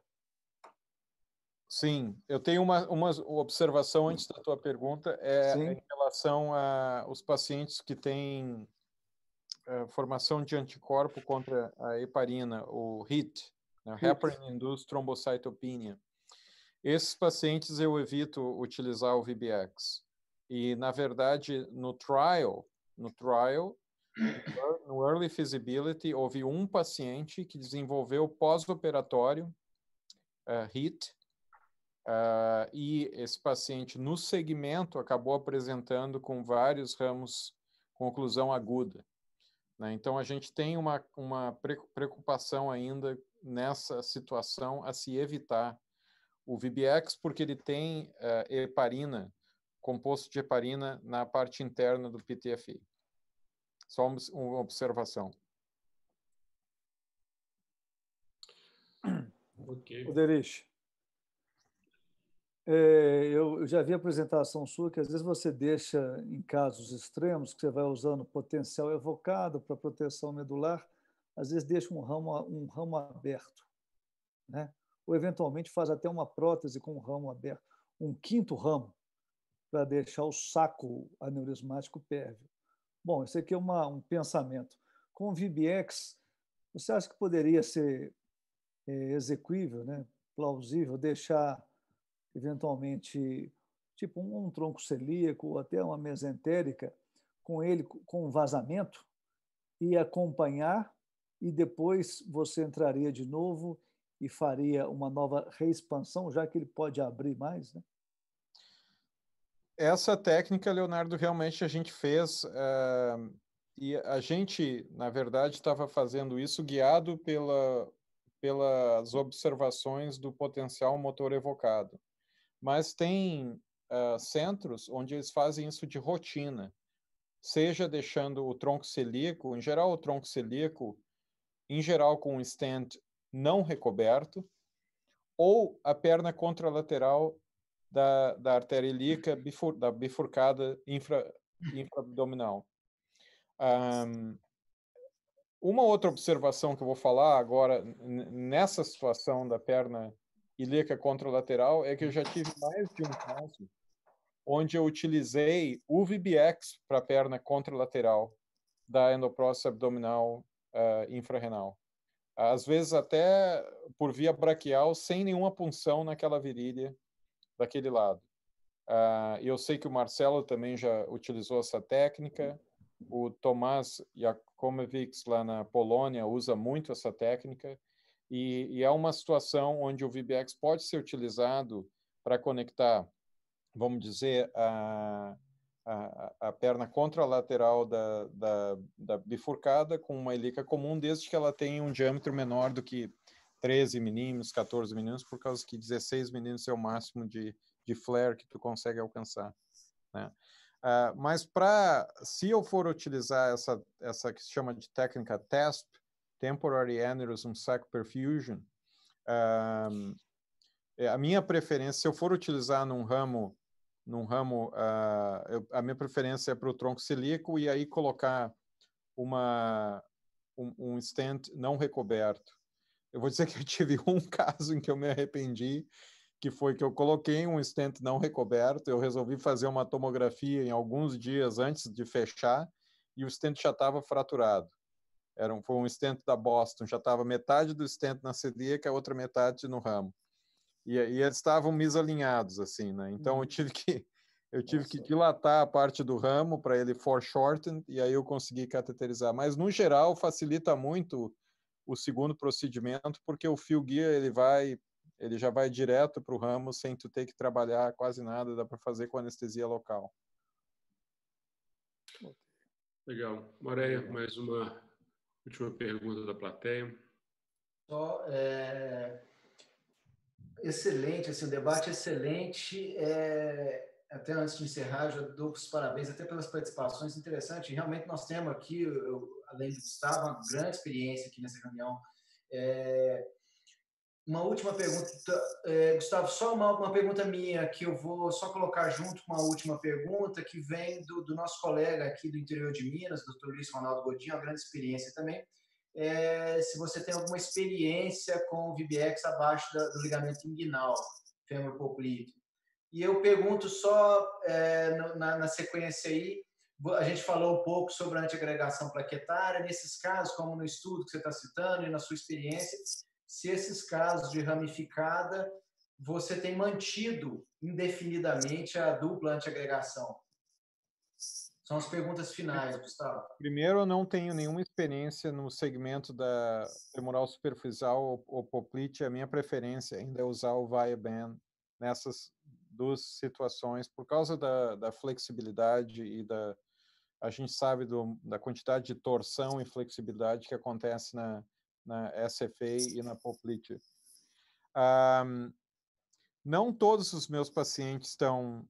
Sim, eu tenho uma, uma observação antes da tua pergunta, é Sim. em relação aos pacientes que têm é, formação de anticorpo contra a heparina, o HIT, né? Heparin-Induced Thrombocytopenia. Esses pacientes eu evito utilizar o VBX. E, na verdade, no trial, no trial, no early feasibility, houve um paciente que desenvolveu pós-operatório uh, eh, HIT, Uh, eh, e esse paciente, no segmento, acabou apresentando com vários ramos conclusão aguda. Né? Então, a gente tem uma, uma preocupação ainda nessa situação a se evitar o VBX, porque ele tem uh, heparina composto de heparina na parte interna do PTFI. Só uma observação. Okay. O Derich, é, eu já vi a apresentação sua que às vezes você deixa em casos extremos que você vai usando potencial evocado para proteção medular, às vezes deixa um ramo, um ramo aberto, né? ou eventualmente faz até uma prótese com um ramo aberto, um quinto ramo, para deixar o saco aneurismático pérvio. Bom, esse aqui é uma, um pensamento. Com o VBX, você acha que poderia ser é, exequível, né? plausível, deixar eventualmente tipo um, um tronco celíaco ou até uma mesentérica com ele com vazamento e acompanhar e depois você entraria de novo e faria uma nova reexpansão, já que ele pode abrir mais, né? essa técnica, Leonardo, realmente a gente fez. Uh, e a gente, na verdade, estava fazendo isso guiado pela, pelas observações do potencial motor evocado. Mas tem uh, centros onde eles fazem isso de rotina, seja deixando o tronco celíaco, em geral, o tronco celíaco, em geral, com um stand não recoberto, ou a perna contralateral da, da artéria ilíaca, bifur, da bifurcada infra, abdominal. Um, uma outra observação que eu vou falar agora, nessa situação da perna ilíaca contralateral, é que eu já tive mais de um caso onde eu utilizei o VBX para a perna contralateral da endoprótese abdominal uh, infrarrenal. Às vezes até por via braquial, sem nenhuma punção naquela virilha daquele lado. Uh, eu sei que o Marcelo também já utilizou essa técnica, o Tomás Jakomewicz lá na Polônia usa muito essa técnica, e, e é uma situação onde o VBX pode ser utilizado para conectar, vamos dizer, a, a, a perna contralateral da, da, da bifurcada com uma helica comum, desde que ela tenha um diâmetro menor do que 13 meninos, 14 meninos, por causa que 16 meninos é o máximo de, de flare que tu consegue alcançar, né? Uh, mas para se eu for utilizar essa essa que se chama de técnica TESP, temporary aneurysm sac perfusion, ah, é, a minha preferência, se eu for utilizar num ramo num ramo, uh, eu, a minha preferência é para o tronco silico e aí colocar uma um, um stent não recoberto, eu vou dizer que eu tive um caso em que eu me arrependi, que foi que eu coloquei um stent não recoberto, eu resolvi fazer uma tomografia em alguns dias antes de fechar e o stent já estava fraturado. Era um, foi um stent da Boston, já estava metade do stent na celíaca, a outra metade no ramo. E, e eles estavam misalinhados, assim, né? Então eu uhum. tive que eu tive que dilatar a parte do ramo para ele foreshorten e aí eu consegui cateterizar. Mas no geral facilita muito o segundo procedimento, porque o fio guia ele vai ele já vai direto para o ramo sem tu ter que trabalhar quase nada, dá para fazer com anestesia local. Legal. Moreia, mais uma última pergunta da plateia. Só, é... Excelente, esse assim, debate é excelente. É... Até antes de encerrar, já dou os parabéns até pelas participações. Interessante, realmente nós temos aqui, eu além de estar, uma grande experiência aqui nessa reunião. É, uma última pergunta, tá, é, Gustavo, só uma, uma, pergunta minha que eu vou só colocar junto com uma última pergunta que vem do, do nosso colega aqui do interior de Minas, doutor Luiz Ronaldo Godinho, uma grande experiência também. É, se você tem alguma experiência com o VBX abaixo da, do ligamento inguinal, fêmur poplito. E eu pergunto só é, na, na, sequência aí, a gente falou um pouco sobre a antiagregação plaquetária. Nesses casos, como no estudo que você está citando e na sua experiência, se esses casos de ramificada, você tem mantido indefinidamente a dupla antiagregação? São as perguntas finais, Gustavo. Primeiro, eu não tenho nenhuma experiência no segmento da femoral superficial ou poplite. A minha preferência ainda é usar o Viaban nessas duas situações, por causa da, da flexibilidade e da a gente sabe do, da quantidade de torção e flexibilidade que acontece na, na SFA e na poplite. Um, não todos os meus pacientes estão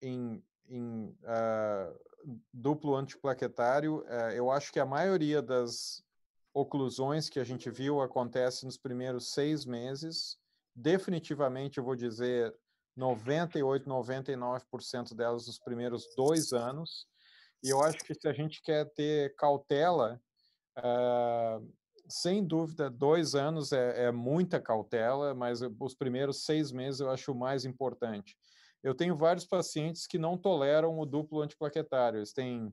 em, em uh, duplo antiplaquetário. Uh, eu acho que a maioria das oclusões que a gente viu acontece nos primeiros seis meses. Definitivamente, eu vou dizer 98, 99% delas nos primeiros dois anos e eu acho que se a gente quer ter cautela, uh, sem dúvida, dois anos é, é muita cautela, mas os primeiros seis meses eu acho o mais importante. Eu tenho vários pacientes que não toleram o duplo antiplaquetário, eles têm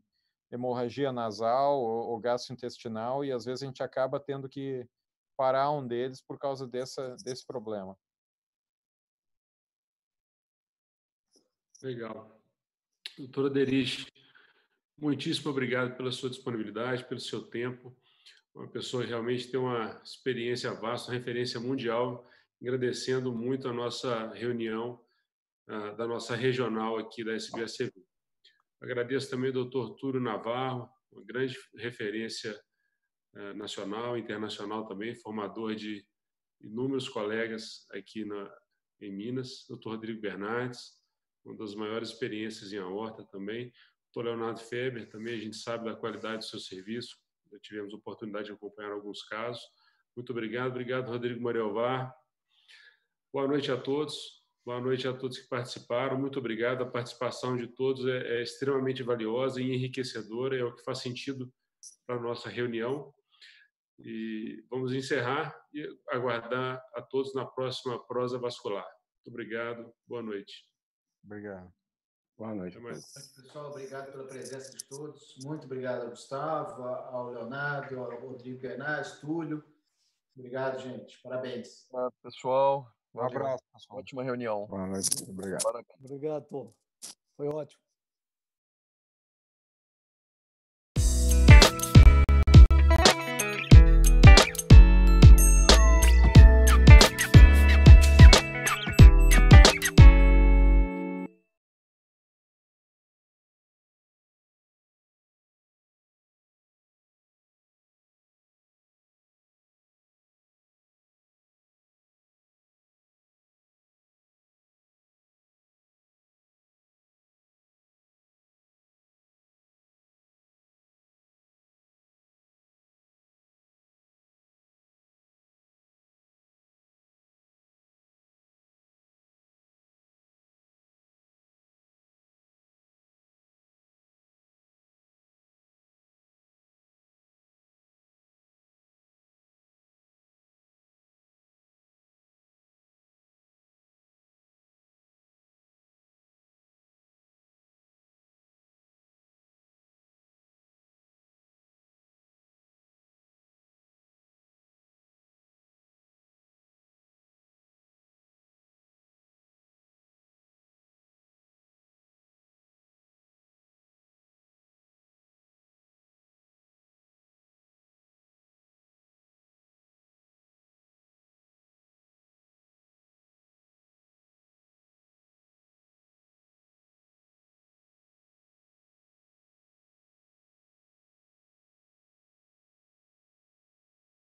hemorragia nasal ou, ou gastrointestinal, e às vezes a gente acaba tendo que parar um deles por causa dessa, desse problema. Legal. Doutora Derich, Muitíssimo obrigado pela sua disponibilidade, pelo seu tempo. Uma pessoa que realmente tem uma experiência vasta, uma referência mundial. Agradecendo muito a nossa reunião ah, da nossa regional aqui da SBACV. Agradeço também ao doutor Túlio Navarro, uma grande referência nacional ah, nacional, internacional também, formador de inúmeros colegas aqui na, em Minas. Doutor Rodrigo Bernardes, uma das maiores experiências em aorta também. Dr. Leonardo Feber, também a gente sabe da qualidade do seu serviço, já tivemos oportunidade de acompanhar alguns casos. Muito obrigado, obrigado, Rodrigo Morelvar. Boa noite a todos, boa noite a todos que participaram, muito obrigado. A participação de todos é, é extremamente valiosa e enriquecedora, é o que faz sentido para a nossa reunião. E vamos encerrar e aguardar a todos na próxima prosa vascular. Muito obrigado, boa noite. Obrigado. Boa noite. Boa noite, pessoal. Obrigado pela presença de todos. Muito obrigado ao Gustavo, ao Leonardo, ao Rodrigo Guernaz, Túlio. Obrigado, gente. Parabéns. Obrigado, pessoal. Um abraço. Ótima reunião. Boa noite. Obrigado. Parabéns. Obrigado, Tom. Foi ótimo.